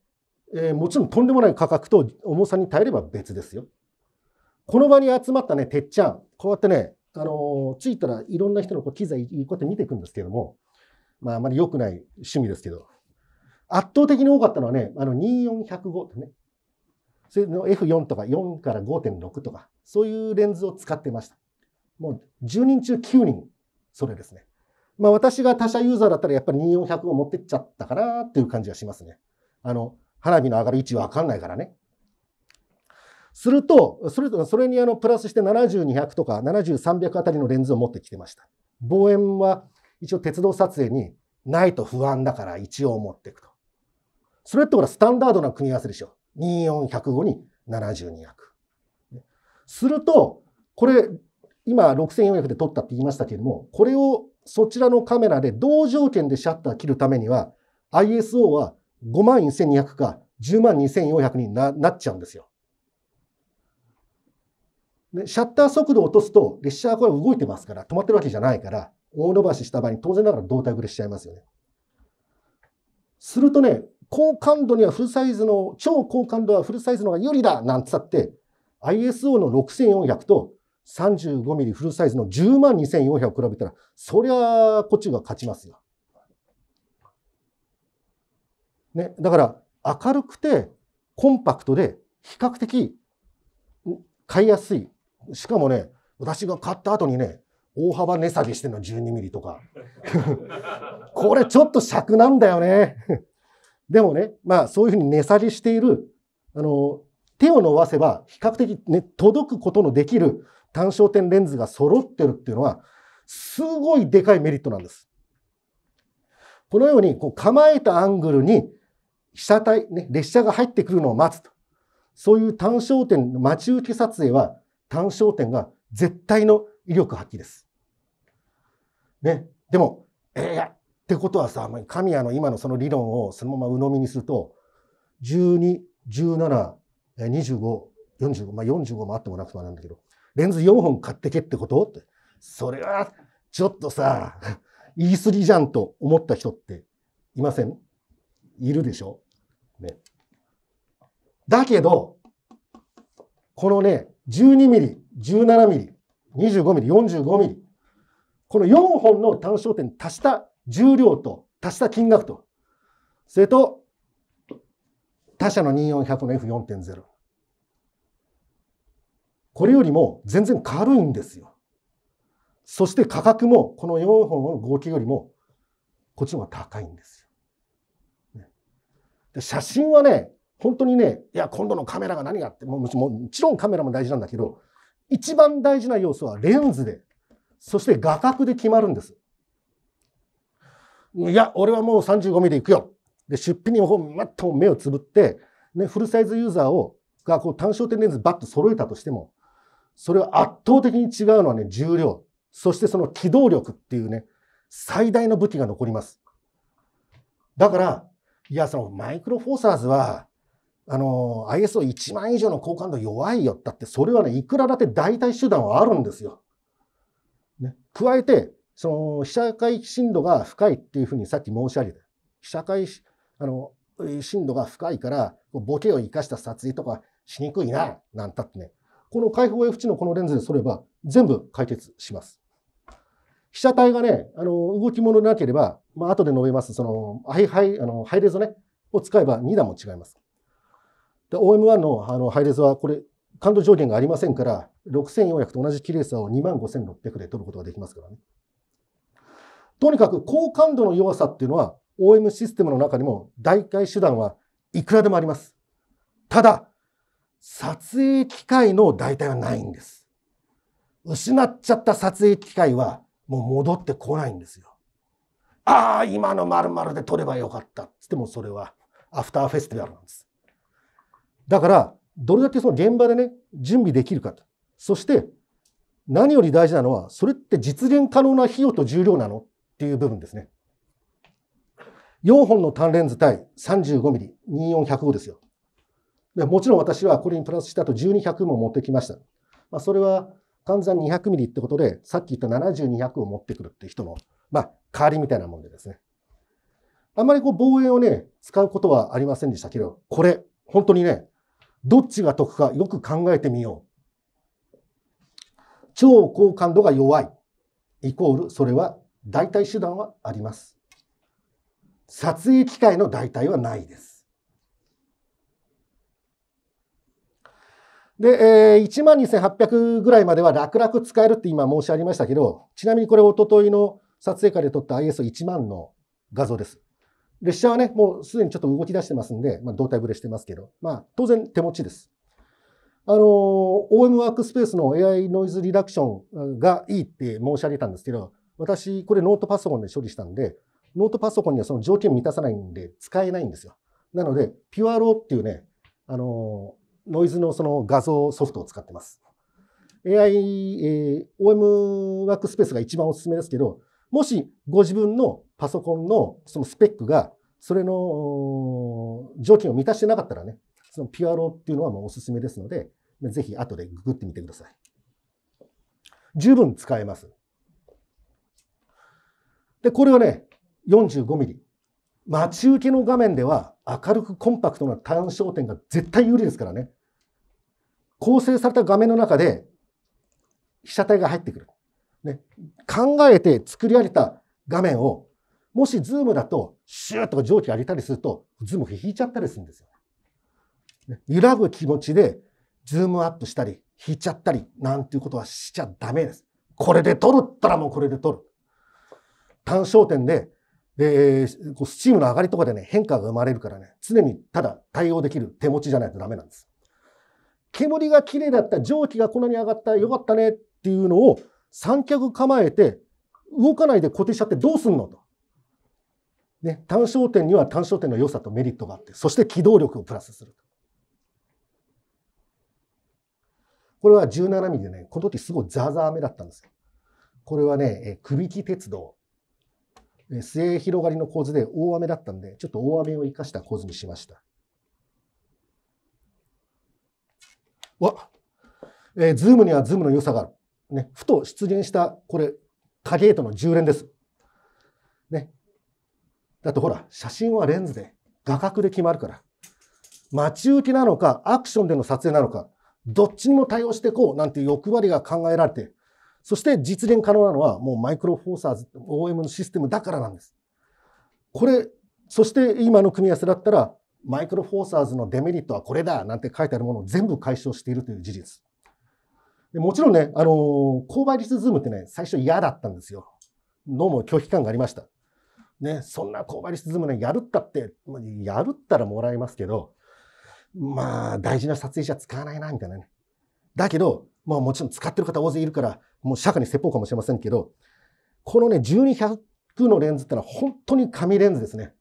えー、もちろんとんでもない価格と重さに耐えれば別ですよ。この場に集まったね、てっちゃん、こうやってね、あの、ついたらいろんな人のこう機材、こうやって見ていくんですけども、まあ、あまり良くない趣味ですけど、圧倒的に多かったのはね、あの、2 4 0 5ってね、それの F4 とか4から5.6とか、そういうレンズを使ってました。もう10人中9人、それですね。まあ私が他社ユーザーだったらやっぱり2400を持ってっちゃったかなっていう感じがしますね。あの、花火の上がる位置わかんないからね。すると、それとそれにあのプラスして70200とか70300あたりのレンズを持ってきてました。望遠は一応鉄道撮影にないと不安だから一応持っていくと。それってほらスタンダードな組み合わせでしょ。24105に70200。すると、これ今6400で撮ったって言いましたけれども、これをそちらのカメラで同条件でシャッター切るためには ISO は51200か102400になっちゃうんですよ。でシャッター速度を落とすと、列車はこれ動いてますから、止まってるわけじゃないから、大伸ばしした場合に当然ながら胴体ぶれしちゃいますよね。するとね、高感度にはフルサイズの、超高感度はフルサイズの方が有利だなんつったって、ISO の6400と3 5ミリフルサイズの10万2400を比べたら、そりゃこっちが勝ちますよ。ね、だから明るくてコンパクトで比較的買いやすいしかもね、私が買った後にね、大幅値下げしてるの12ミリとか。[laughs] これちょっと尺なんだよね。[laughs] でもね、まあそういうふうに値下げしている、あの、手を伸ばせば比較的ね、届くことのできる単焦点レンズが揃ってるっていうのは、すごいでかいメリットなんです。このようにこう構えたアングルに被写体、ね、列車が入ってくるのを待つと。そういう単焦点の待ち受け撮影は単焦点が絶対の威力発揮です。ね。でも、えー、ってことはさ、神谷の今のその理論をそのまま鵜呑みにすると、12、17、25、45、まあ45もあってもなくてもなんだけど、レンズ4本買ってけってことって、それはちょっとさ、言い過ぎじゃんと思った人っていませんいるでしょね。だけど、このね、12ミリ、17ミリ、25ミリ、45ミリ。この4本の単焦点足した重量と足した金額と、それと他社の2 4 0 0の F4.0。これよりも全然軽いんですよ。そして価格もこの4本の合計よりもこっちの方が高いんですよ。写真はね、本当にね、いや、今度のカメラが何がって、ももちろんカメラも大事なんだけど、一番大事な要素はレンズで、そして画角で決まるんです。いや、俺はもう35ミリ行くよ。で、出品にもまっと目をつぶって、ね、フルサイズユーザーを、がこう単焦点レンズバッと揃えたとしても、それは圧倒的に違うのはね、重量。そしてその機動力っていうね、最大の武器が残ります。だから、いや、そのマイクロフォーサーズは、あの、ISO1 万以上の好感度弱いよっって、それはね、いくらだって代替手段はあるんですよ。ね、加えて、その、被写界深度が深いっていうふうにさっき申し上げた。被写界、あの、深度が深いから、ボケを生かした撮影とかしにくいな、なんたってね。この開放 f 値のこのレンズで撮れば、全部解決します。被写体がね、あの、動き物でなければ、まあ、後で述べます、その、ハイハイ、あの、ハイレゾね、を使えば2段も違います。で、OM1 のあの配列はこれ、感度上限がありませんから、6400と同じ綺麗さを25600で取ることができますからね。とにかく高感度の弱さっていうのは OM システムの中にも代替手段はいくらでもあります。ただ、撮影機械の代替はないんです。失っちゃった撮影機械はもう戻ってこないんですよ。ああ、今の〇〇で撮ればよかった。つってもそれはアフターフェスティバルなんです。だから、どれだけその現場でね、準備できるかと。そして、何より大事なのは、それって実現可能な費用と重量なのっていう部分ですね。4本の単レンズ対 35mm2405 ですよで。もちろん私はこれにプラスしたと1 2 0 0も持ってきました。まあ、それは換算 200mm ってことで、さっき言った70200を持ってくるっていう人の、まあ、代わりみたいなもんでですね。あんまりこう防衛をね、使うことはありませんでしたけど、これ、本当にね、どっちが得かよく考えてみよう。超好感度が弱い、イコールそれは代替手段はあります。撮影機会の代替はないです。で、えー、12,800ぐらいまでは楽々使えるって今申し上げましたけど、ちなみにこれおとといの撮影会で撮った ISO1 万の画像です。列車はね、もうすでにちょっと動き出してますんで、まあ、胴体ぶれしてますけど、まあ、当然手持ちです。あの、OM ワークスペースの AI ノイズリダクションがいいって申し上げたんですけど、私、これノートパソコンで処理したんで、ノートパソコンにはその条件満たさないんで使えないんですよ。なので、ピュアローっていうね、あの、ノイズのその画像ソフトを使ってます。AI、えー、OM ワークスペースが一番おすすめですけど、もしご自分のパソコンのそのスペックが、それの条件を満たしてなかったらね、そのピュアローっていうのはもうおすすめですので、ぜひ後でググってみてください。十分使えます。で、これはね、45ミリ。待ち受けの画面では明るくコンパクトな単焦点が絶対有利ですからね。構成された画面の中で被写体が入ってくる。ね、考えて作り上げた画面を、もしズームだと、シューッと蒸気上げたりすると、ズーム引いちゃったりするんですよ。揺らぐ気持ちで、ズームアップしたり、引いちゃったり、なんていうことはしちゃダメです。これで撮るったらもうこれで撮る。単焦点で、で、こうスチームの上がりとかでね、変化が生まれるからね、常にただ対応できる手持ちじゃないとダメなんです。煙が綺麗だった、蒸気がこんなに上がった、よかったねっていうのを三脚構えて動かないで固定しちゃってどうすんのと。ね、単焦点には単焦点の良さとメリットがあって、そして機動力をプラスする。これは17ミリでね、この時すごいザーザー雨だったんですよ。これはね、くびき鉄道、末広がりの構図で大雨だったんで、ちょっと大雨を生かした構図にしました。わえー、ズームにはズームの良さがある。ね、ふと出現したこれ影との10連です。ね、だってほら写真はレンズで画角で決まるから待ち受けなのかアクションでの撮影なのかどっちにも対応していこうなんていう欲張りが考えられてそして実現可能なのはもうマイクロフォーサーズ OM のシステムだからなんです。これそして今の組み合わせだったらマイクロフォーサーズのデメリットはこれだなんて書いてあるものを全部解消しているという事実。でもちろんね、あのー、購買率ズームってね、最初嫌だったんですよ。脳も拒否感がありました。ね、そんな購買率ズームね、やるったって、やるったらもらえますけど、まあ、大事な撮影者使わないな、みたいなね。だけど、まあもちろん使ってる方大勢いるから、もう釈迦に説法かもしれませんけど、このね、1200のレンズってのは本当に紙レンズですね。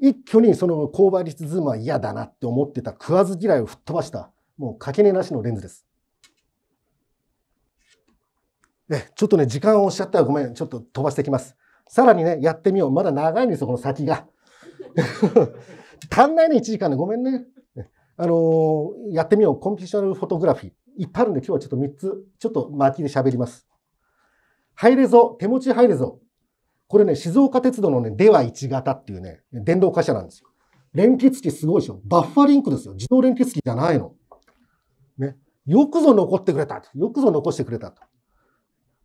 一挙にその購買率ズームは嫌だなって思ってた食わず嫌いを吹っ飛ばした、もう掛け根なしのレンズです。ね、ちょっとね、時間をおっしゃったらごめん、ちょっと飛ばしてきます。さらにね、やってみよう。まだ長いんですよ、この先が。[laughs] 足んないね、1時間で、ね。ごめんね。あのー、やってみよう。コンピューショナルフォトグラフィー。いっぱいあるんで、今日はちょっと3つ、ちょっと巻きで喋ります。入れぞ、手持ち入れぞ。これね、静岡鉄道のね、では1型っていうね、電動貨車なんですよ。連結機すごいでしょ。バッファリンクですよ。自動連結機じゃないの。ね。よくぞ残ってくれた。よくぞ残してくれたと。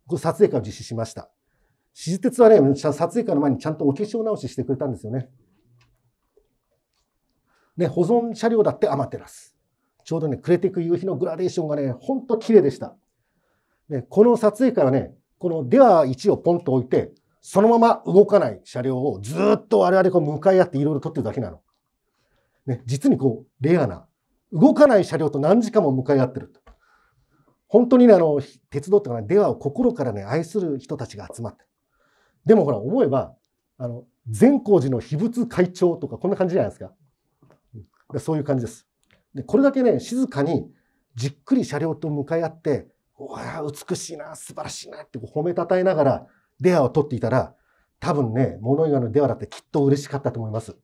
撮影会を実施しました。私鉄はね、撮影会の前にちゃんとお化粧直ししてくれたんですよね。ね、保存車両だってアマテラス。ちょうどね、暮れていく夕日のグラデーションがね、ほんと綺麗でした。ね、この撮影会はね、このでは1をポンと置いて、そのまま動かない車両をずっと我々こう向かい合っていろいろ撮ってるだけなの。ね、実にこう、レアな、動かない車両と何時間も向かい合ってると。本当にね、あの、鉄道ってのは、ね、出羽を心からね、愛する人たちが集まって。でもほら、思えば、あの、善光寺の秘仏会長とか、こんな感じじゃないですか。でそういう感じです。で、これだけね、静かに、じっくり車両と向かい合って、うわ美しいな、素晴らしいなってこう褒めたたえながら、電話を取っていたら、多分ね、物言わぬ電話だってきっと嬉しかったと思います。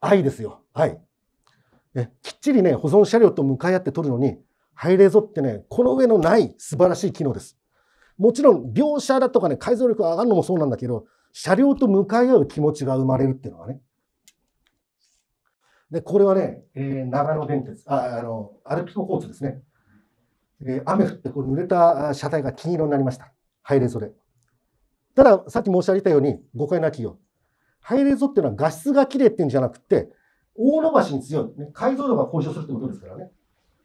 愛ですよ、愛。えきっちりね、保存車両と向かい合って取るのに、ハイレゾってね、この上のない素晴らしい機能です。もちろん、描写だとかね、解像力が上がるのもそうなんだけど、車両と向かい合う気持ちが生まれるっていうのはね。で、これはね、えー、長野電鉄、あ、あの、アルココ交通ですね。えー、雨降ってこう濡れた車体が金色になりました。ハイレゾで。ただ、さっき申し上げたように、誤解なきよハイレゾっていうのは画質が綺麗っていうんじゃなくて、大伸ばしに強い、ね。解像度が向上するってことですからね。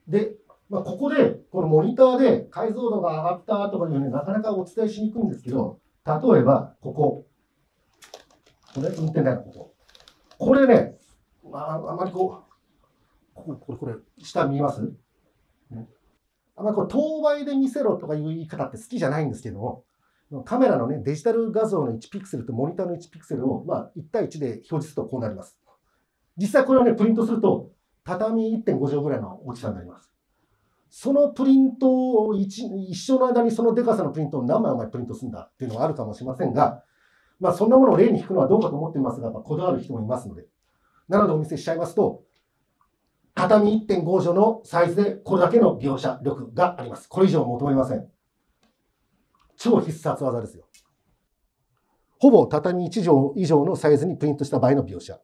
で、まあ、ここで、このモニターで解像度が上がったとかいうのね、なかなかお伝えしにくいんですけど、例えば、ここ。これ、運転台のここ。これね、まあ、あまりこう、これ、これ、これ、下見えます、ね、あまりこう、当倍で見せろとかいう言い方って好きじゃないんですけども、カメラのね、デジタル画像の1ピクセルとモニターの1ピクセルを、まあ、1対1で表示するとこうなります。実際これをね、プリントすると、畳1.5畳ぐらいの大きさになります。そのプリントを一一生の間にそのデカさのプリントを何枚お前プリントするんだっていうのはあるかもしれませんが、まあ、そんなものを例に引くのはどうかと思っていますが、まあ、こだわる人もいますので。なのでお見せしちゃいますと、畳1.5畳のサイズでこれだけの描写力があります。これ以上求めません。超必殺技ですよ。ほぼ畳1畳以上のサイズにプリントした場合の描写。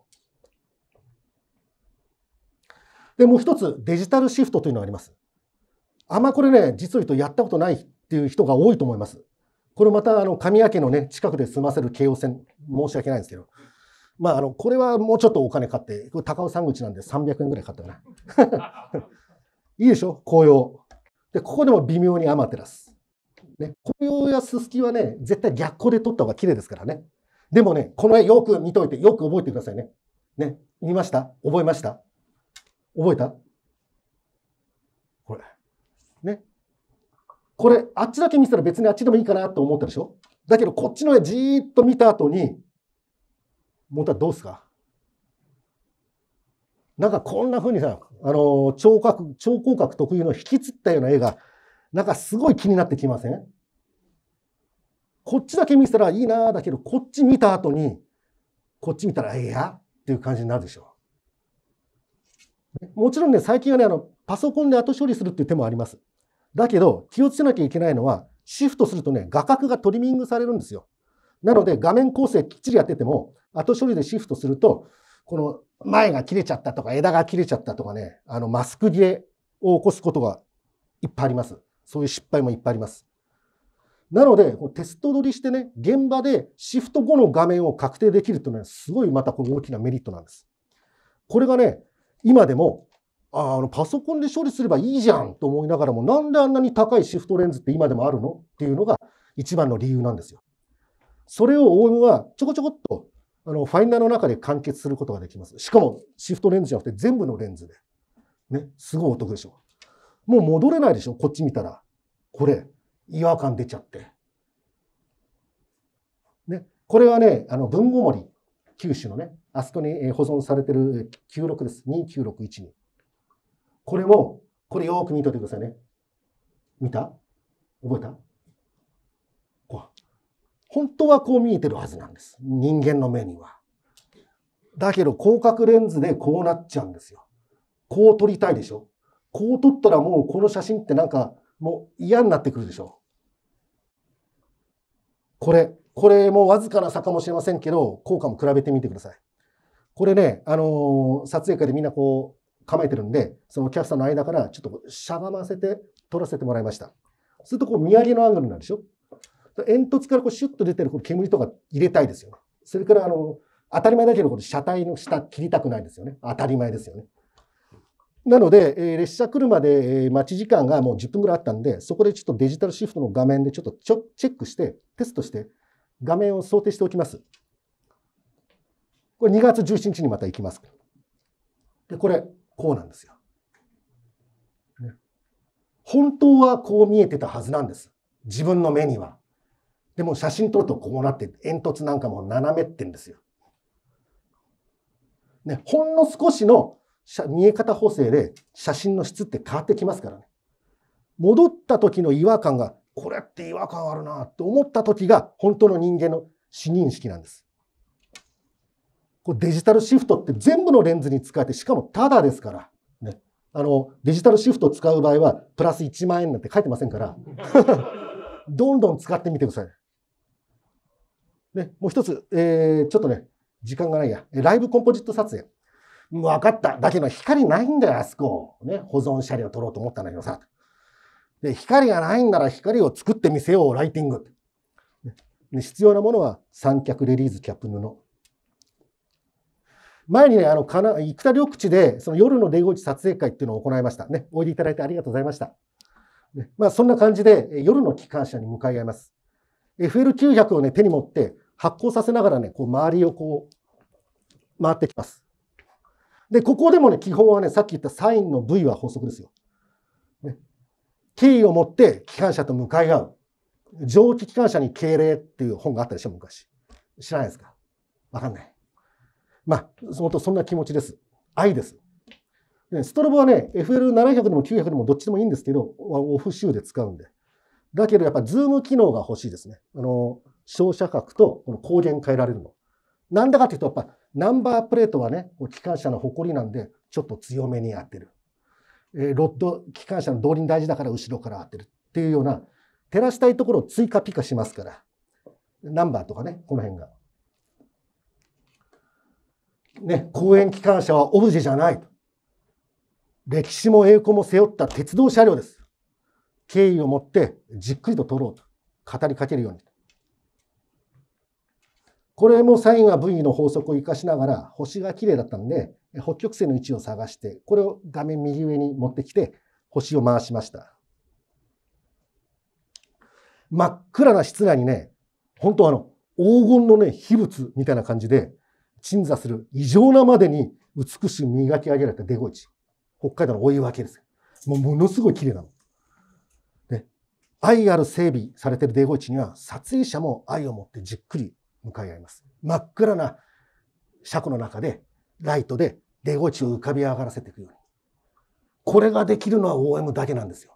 で、もう一つデジタルシフトというのがあります。あんまこれね、実を言うとやったことないっていう人が多いと思います。これまた、あの、神谷家のね、近くで済ませる京王線、申し訳ないんですけど。まあ、あの、これはもうちょっとお金買って、これ高尾山口なんで300円ぐらい買ったかな。[laughs] いいでしょ紅葉。で、ここでも微妙にアマテラス。ね、紅葉やススキはね、絶対逆光で撮った方が綺麗ですからね。でもね、この絵よく見といて、よく覚えてくださいね。ね、見ました覚えました覚えたね。これ、あっちだけ見せたら別にあっちでもいいかなと思ったでしょだけど、こっちの絵じーっと見た後に、も当はどうすかなんかこんなふうにさ、あの、聴覚、聴光覚特有の引きつったような絵が、なんかすごい気になってきませんこっちだけ見せたらいいなだけど、こっち見た後に、こっち見たら、ええやっていう感じになるでしょう。もちろんね、最近はね、あの、パソコンで後処理するっていう手もあります。だけど、気をつけなきゃいけないのは、シフトするとね、画角がトリミングされるんですよ。なので、画面構成きっちりやってても、後処理でシフトすると、この前が切れちゃったとか、枝が切れちゃったとかね、あの、マスク切れを起こすことがいっぱいあります。そういう失敗もいっぱいあります。なので、テスト取りしてね、現場でシフト後の画面を確定できるというのは、すごいまたこの大きなメリットなんです。これがね、今でもああのパソコンで処理すればいいじゃんと思いながらも、なんであんなに高いシフトレンズって今でもあるのっていうのが一番の理由なんですよ。それを OM はちょこちょこっとあのファインダーの中で完結することができます。しかもシフトレンズじゃなくて全部のレンズで。ね、すごいお得でしょ。もう戻れないでしょ、こっち見たら。これ、違和感出ちゃって。ね、これはね、あの文語森、九州のね、あそこに保存されてる96です。29612。これも、これよく見といてくださいね。見た覚えたこ本当はこう見えてるはずなんです。人間の目には。だけど広角レンズでこうなっちゃうんですよ。こう撮りたいでしょこう撮ったらもうこの写真ってなんかもう嫌になってくるでしょこれ、これもわずかな差かもしれませんけど、効果も比べてみてください。これね、あのー、撮影会でみんなこう、構えてるんで、そのお客さんの間からちょっとしゃがませて撮らせてもらいました。するとこう見上げのアングルになるでしょ煙突からこうシュッと出てるこの煙とか入れたいですよそれからあの、当たり前だけど、この車体の下切りたくないですよね。当たり前ですよね。なので、えー、列車来るまで、えー、待ち時間がもう10分ぐらいあったんで、そこでちょっとデジタルシフトの画面でちょっとちょチェックして、テストして、画面を想定しておきます。これ2月17日にまた行きます。で、これ、こうなんですよ。ね、本当はこう見えてたはずなんです。自分の目には。でも写真撮るとこうなって、煙突なんかも斜めってんですよ。ね、ほんの少しの見え方補正で写真の質って変わってきますからね。戻った時の違和感が、これって違和感あるなと思った時が本当の人間の視認識なんです。こうデジタルシフトって全部のレンズに使えて、しかもタダですから。ね。あの、デジタルシフトを使う場合は、プラス1万円なんて書いてませんから [laughs] どんどん使ってみてください。ね、もう一つ、えー、ちょっとね、時間がないや。ライブコンポジット撮影。分かった。だけど光ないんだよ、あそこ。ね、保存車両を撮ろうと思ったんだけどさ。で、光がないんなら光を作ってみせよう、ライティング。ね、必要なものは三脚レリーズキャップ布。前にね、あの、かな、生田緑地で、その夜の出口撮影会っていうのを行いました。ね、おいでいただいてありがとうございました。ね、まあ、そんな感じで、夜の機関車に向かい合います。FL900 をね、手に持って、発光させながらね、こう、周りをこう、回ってきます。で、ここでもね、基本はね、さっき言ったサインの V は法則ですよ。ね、敬意を持って機関車と向かい合う。蒸気機関車に敬礼っていう本があったでしょ、昔。知らないですかわかんない。まあ、本当そんな気持ちです。愛です。ストロボはね、FL700 でも900でもどっちでもいいんですけど、オフシューで使うんで。だけどやっぱズーム機能が欲しいですね。あの、照射角とこの光源変えられるの。なんだかっていうと、やっぱナンバープレートはね、機関車の誇りなんで、ちょっと強めに当てる。えー、ロッド、機関車の動輪大事だから後ろから当てるっていうような、照らしたいところを追加ピカしますから、ナンバーとかね、この辺が。ね、公演機関車はオブジェじゃない歴史も栄光も背負った鉄道車両です。敬意を持ってじっくりと取ろうと語りかけるように。これもサインは分位の法則を生かしながら星が綺麗だったんで北極星の位置を探してこれを画面右上に持ってきて星を回しました。真っ暗な室内にね、本当あの黄金のね、秘仏みたいな感じで鎮座する異常なまでに美しく磨き上げられたデゴイチ。北海道の追い分けです。もうものすごい綺麗なの。で、愛ある整備されているデゴイチには、撮影者も愛を持ってじっくり向かい合います。真っ暗な車庫の中で、ライトでデゴイチを浮かび上がらせていくように。これができるのは OM だけなんですよ。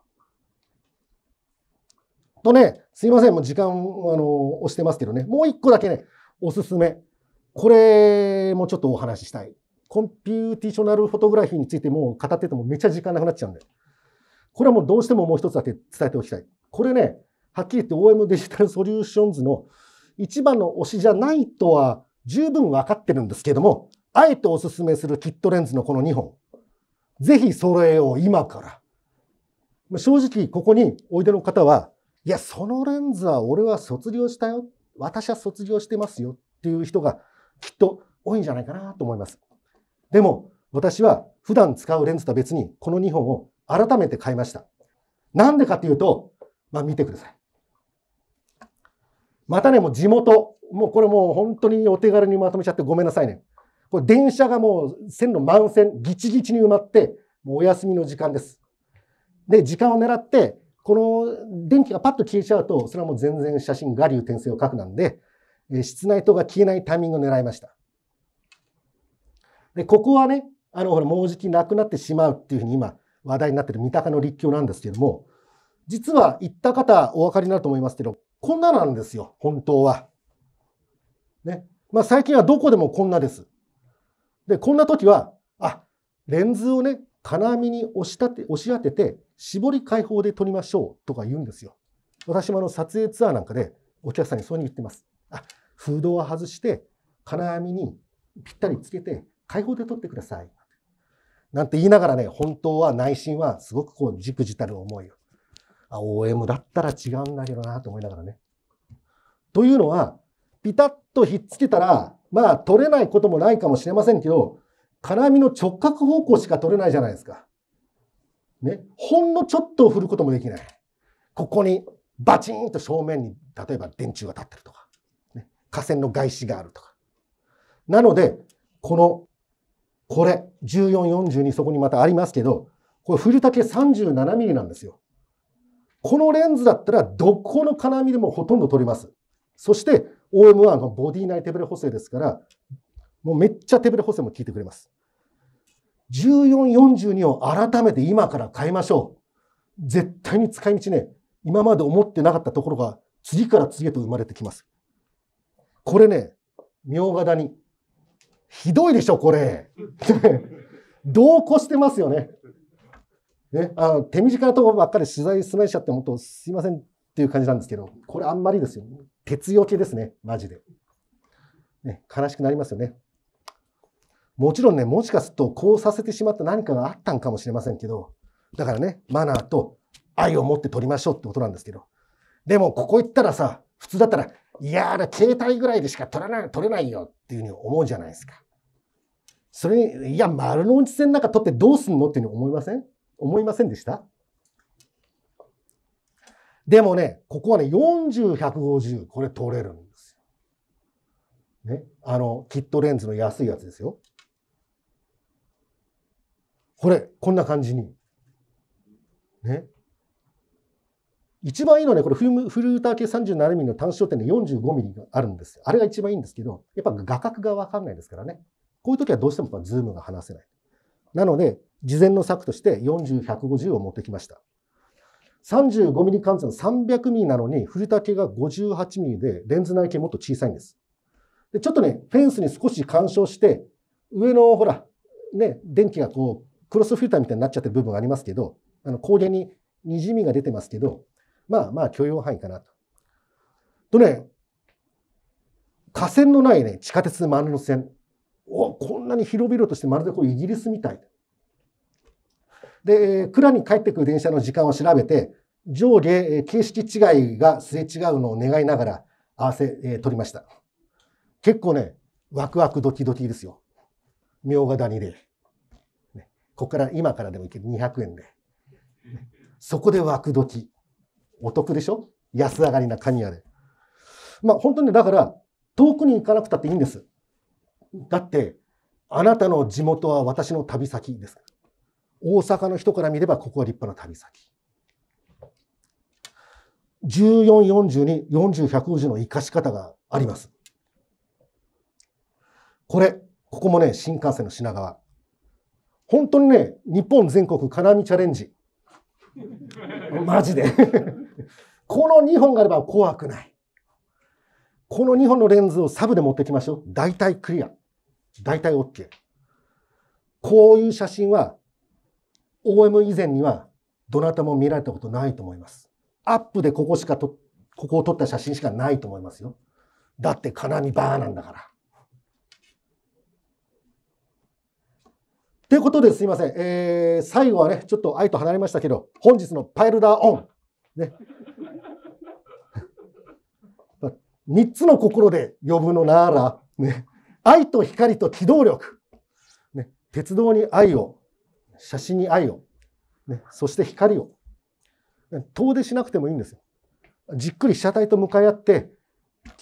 とね、すいません、もう時間、あの、押してますけどね、もう一個だけね、おすすめこれもちょっとお話ししたい。コンピューティショナルフォトグラフィーについても語っててもめっちゃ時間なくなっちゃうんで。これはもうどうしてももう一つだけ伝えておきたい。これね、はっきり言って OM デジタルソリューションズの一番の推しじゃないとは十分分かってるんですけども、あえてお勧めするキットレンズのこの2本。ぜひ揃えよう、今から。正直、ここにおいでの方は、いや、そのレンズは俺は卒業したよ。私は卒業してますよっていう人がきっと多いんじゃないかなと思います。でも私は普段使うレンズとは別にこの2本を改めて買いました。なんでかというと、まあ見てください。またね、もう地元。もうこれもう本当にお手軽にまとめちゃってごめんなさいね。これ電車がもう線路満線、ギチギチに埋まって、もうお休みの時間です。で、時間を狙って、この電気がパッと消えちゃうと、それはもう全然写真我流転生を書くなんで、室内灯が消えないタイミングを狙いました。で、ここはね、あの、ほら、もうじきなくなってしまうっていうふうに今話題になってる三鷹の立教なんですけども、実は行った方お分かりになると思いますけど、こんななんですよ、本当は。ね。まあ最近はどこでもこんなです。で、こんな時は、あ、レンズをね、金網に押し立て、押し当てて、絞り解放で撮りましょうとか言うんですよ。私もあの撮影ツアーなんかでお客さんにそういうふうに言ってます。あ、フードを外して金網にぴったりつけて開放で取ってください。なんて言いながらね、本当は内心はすごくこう、じくじたる思いを。あ、OM だったら違うんだけどなと思いながらね。というのは、ピタッとひっつけたら、まあ取れないこともないかもしれませんけど、金網の直角方向しか取れないじゃないですか。ね。ほんのちょっと振ることもできない。ここにバチンと正面に、例えば電柱が立ってるとか。河川の外資があるとか。なので、この、これ、14、42そこにまたありますけど、これ、フル丈37ミリなんですよ。このレンズだったら、どこの金網でもほとんど取れます。そして、OM1 のボディ内手ブレ補正ですから、もうめっちゃ手ブレ補正も効いてくれます。14、42を改めて今から変えましょう。絶対に使い道ね、今まで思ってなかったところが次から次へと生まれてきます。これね、明が谷。ひどいでしょ、これ。どうこしてますよね。ね、あの手短なところばっかり取材進めちゃって、本当すいませんっていう感じなんですけど、これあんまりですよ。鉄よけですね、マジで。ね、悲しくなりますよね。もちろんね、もしかするとこうさせてしまった何かがあったんかもしれませんけど、だからね、マナーと愛を持って取りましょうってことなんですけど、でもここ行ったらさ、普通だったら、いやー、携帯ぐらいでしか取らない、取れないよっていうふうに思うじゃないですか。それに、いや、丸の内線なんか取ってどうすんのっていうふうに思いません思いませんでしたでもね、ここはね、40、150、これ取れるんですよ。ね、あの、キットレンズの安いやつですよ。これ、こんな感じに。ね。一番いいのはね、これフルーター系 37mm の単焦点で 45mm があるんです。あれが一番いいんですけど、やっぱ画角がわかんないですからね。こういう時はどうしてもズームが離せない。なので、事前の策として40、150を持ってきました。35mm 換算 300mm なのに、フルタ系が 58mm で、レンズ内径もっと小さいんです。で、ちょっとね、フェンスに少し干渉して、上のほら、ね、電気がこう、クロスフィルターみたいになっちゃってる部分がありますけど、あの、光源に滲みが出てますけど、まあまあ許容範囲かなと。とね、架線のないね、地下鉄丸の線。おこんなに広々としてまるでこうイギリスみたい。で、蔵に帰ってくる電車の時間を調べて、上下形式違いがすれ違うのを願いながら合わせ、えー、取りました。結構ね、ワクワクドキドキですよ。明賀谷で。ね、ここから今からでもいける200円で。ね、そこでワクドキ。お得でしょ安上がりなカニ屋で。まあ本当にだから、遠くに行かなくたっていいんです。だって、あなたの地元は私の旅先です。大阪の人から見れば、ここは立派な旅先。14、42、40、150の生かし方があります。これ、ここもね、新幹線の品川。本当にね、日本全国金網チャレンジ。マジで [laughs] この2本があれば怖くない。この2本のレンズをサブで持ってきましょう。大体クリア。大体 OK。こういう写真は OM 以前にはどなたも見られたことないと思います。アップでここしかと、ここを撮った写真しかないと思いますよ。だって金網バーなんだから。っいうことですいません。えー、最後はね、ちょっと愛と離れましたけど、本日のパイルダーオン。ね。三つの心で呼ぶのなら、ね、愛と光と機動力、ね、鉄道に愛を、写真に愛を、ね、そして光を、ね、遠出しなくてもいいんですよ。じっくり被写体と向かい合って、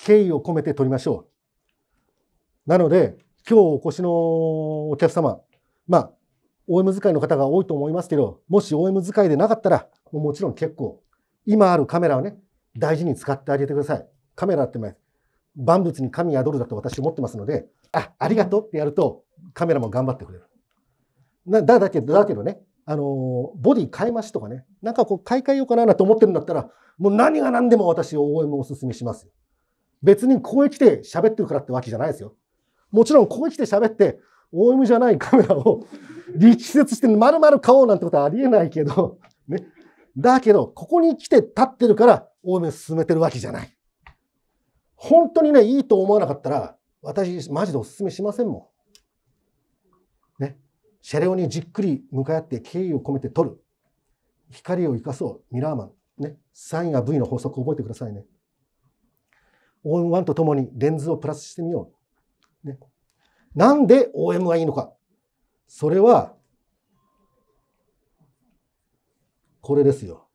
敬意を込めて撮りましょう。なので、今日お越しのお客様、まあ、OM 使いの方が多いと思いますけど、もし OM 使いでなかったら、もちろん結構今あるカメラをね、大事に使ってあげてください。カメラって万物に神宿るだと私思ってますので、あ、ありがとうってやると、カメラも頑張ってくれる。なだだけど、だけどね、あのー、ボディ変えましとかね、なんかこう買い替えようかなと思ってるんだったら、もう何が何でも私応援もお勧めします。別にここへ来て喋ってるからってわけじゃないですよ。もちろんここへ来て喋って、OM じゃないカメラを [laughs] 力説して丸々買おうなんてことはありえないけど、ね、だけど、ここに来て立ってるから、多め進めてるわけじゃない。本当にね、いいと思わなかったら、私、マジでお勧めしませんもん。ね。車両にじっくり向かい合って敬意を込めて取る。光を生かそう。ミラーマン。ね。サインや V の法則を覚えてくださいね。OM1 とともにレンズをプラスしてみよう。ね。なんで OM がいいのか。それはこれですよ。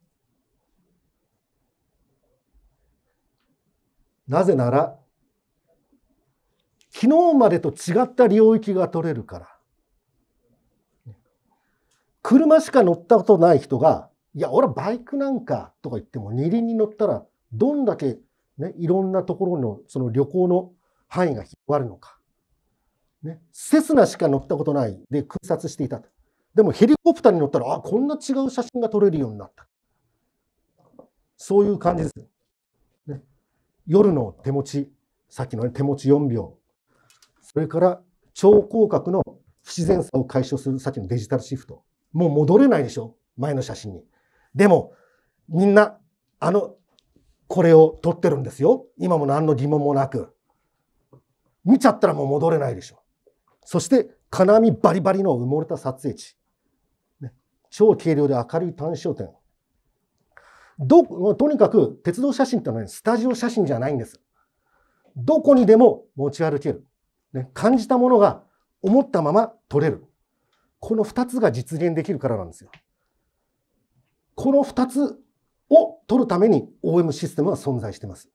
なぜなら、昨日までと違った領域が取れるから。車しか乗ったことない人が、いや、俺はバイクなんかとか言っても、二輪に乗ったら、どんだけ、ね、いろんなところのその旅行の範囲が広がるのか。ね、セスナしか乗ったことないで空撮していたと。でもヘリコプターに乗ったら、あ、こんな違う写真が撮れるようになった。そういう感じです。ね、夜の手持ち、さっきの、ね、手持ち4秒、それから超広角の不自然さを解消するさっきのデジタルシフト。もう戻れないでしょ前の写真に。でも、みんな、あの、これを撮ってるんですよ。今も何の疑問もなく。見ちゃったらもう戻れないでしょ。そして、金網バリバリの埋もれた撮影地。超軽量で明るい単焦点。ど、とにかく鉄道写真ってのは、ね、スタジオ写真じゃないんです。どこにでも持ち歩ける。ね、感じたものが思ったまま撮れる。この2つが実現できるからなんですよ。この2つを取るために OM システムは存在してます。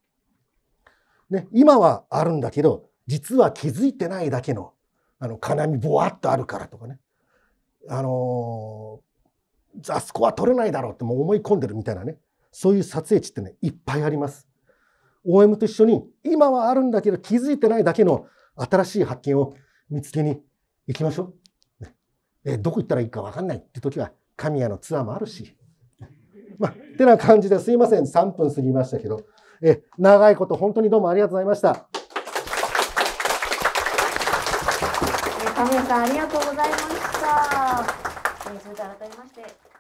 ね、今はあるんだけど、実は気づいてないだけの、あの、金網ぼわっとあるからとかね。あのあそこは取れないだろうってもう思い込んでるみたいなねそういう撮影地ってねいっぱいあります OM と一緒に今はあるんだけど気づいてないだけの新しい発見を見つけに行きましょう、えどこ行ったらいいか分かんないって時は神谷のツアーもあるしまあてな感じですいません3分過ぎましたけどえ長いこと本当にどうもありがとうございました。神谷さんありがとうございました。それでは改めまして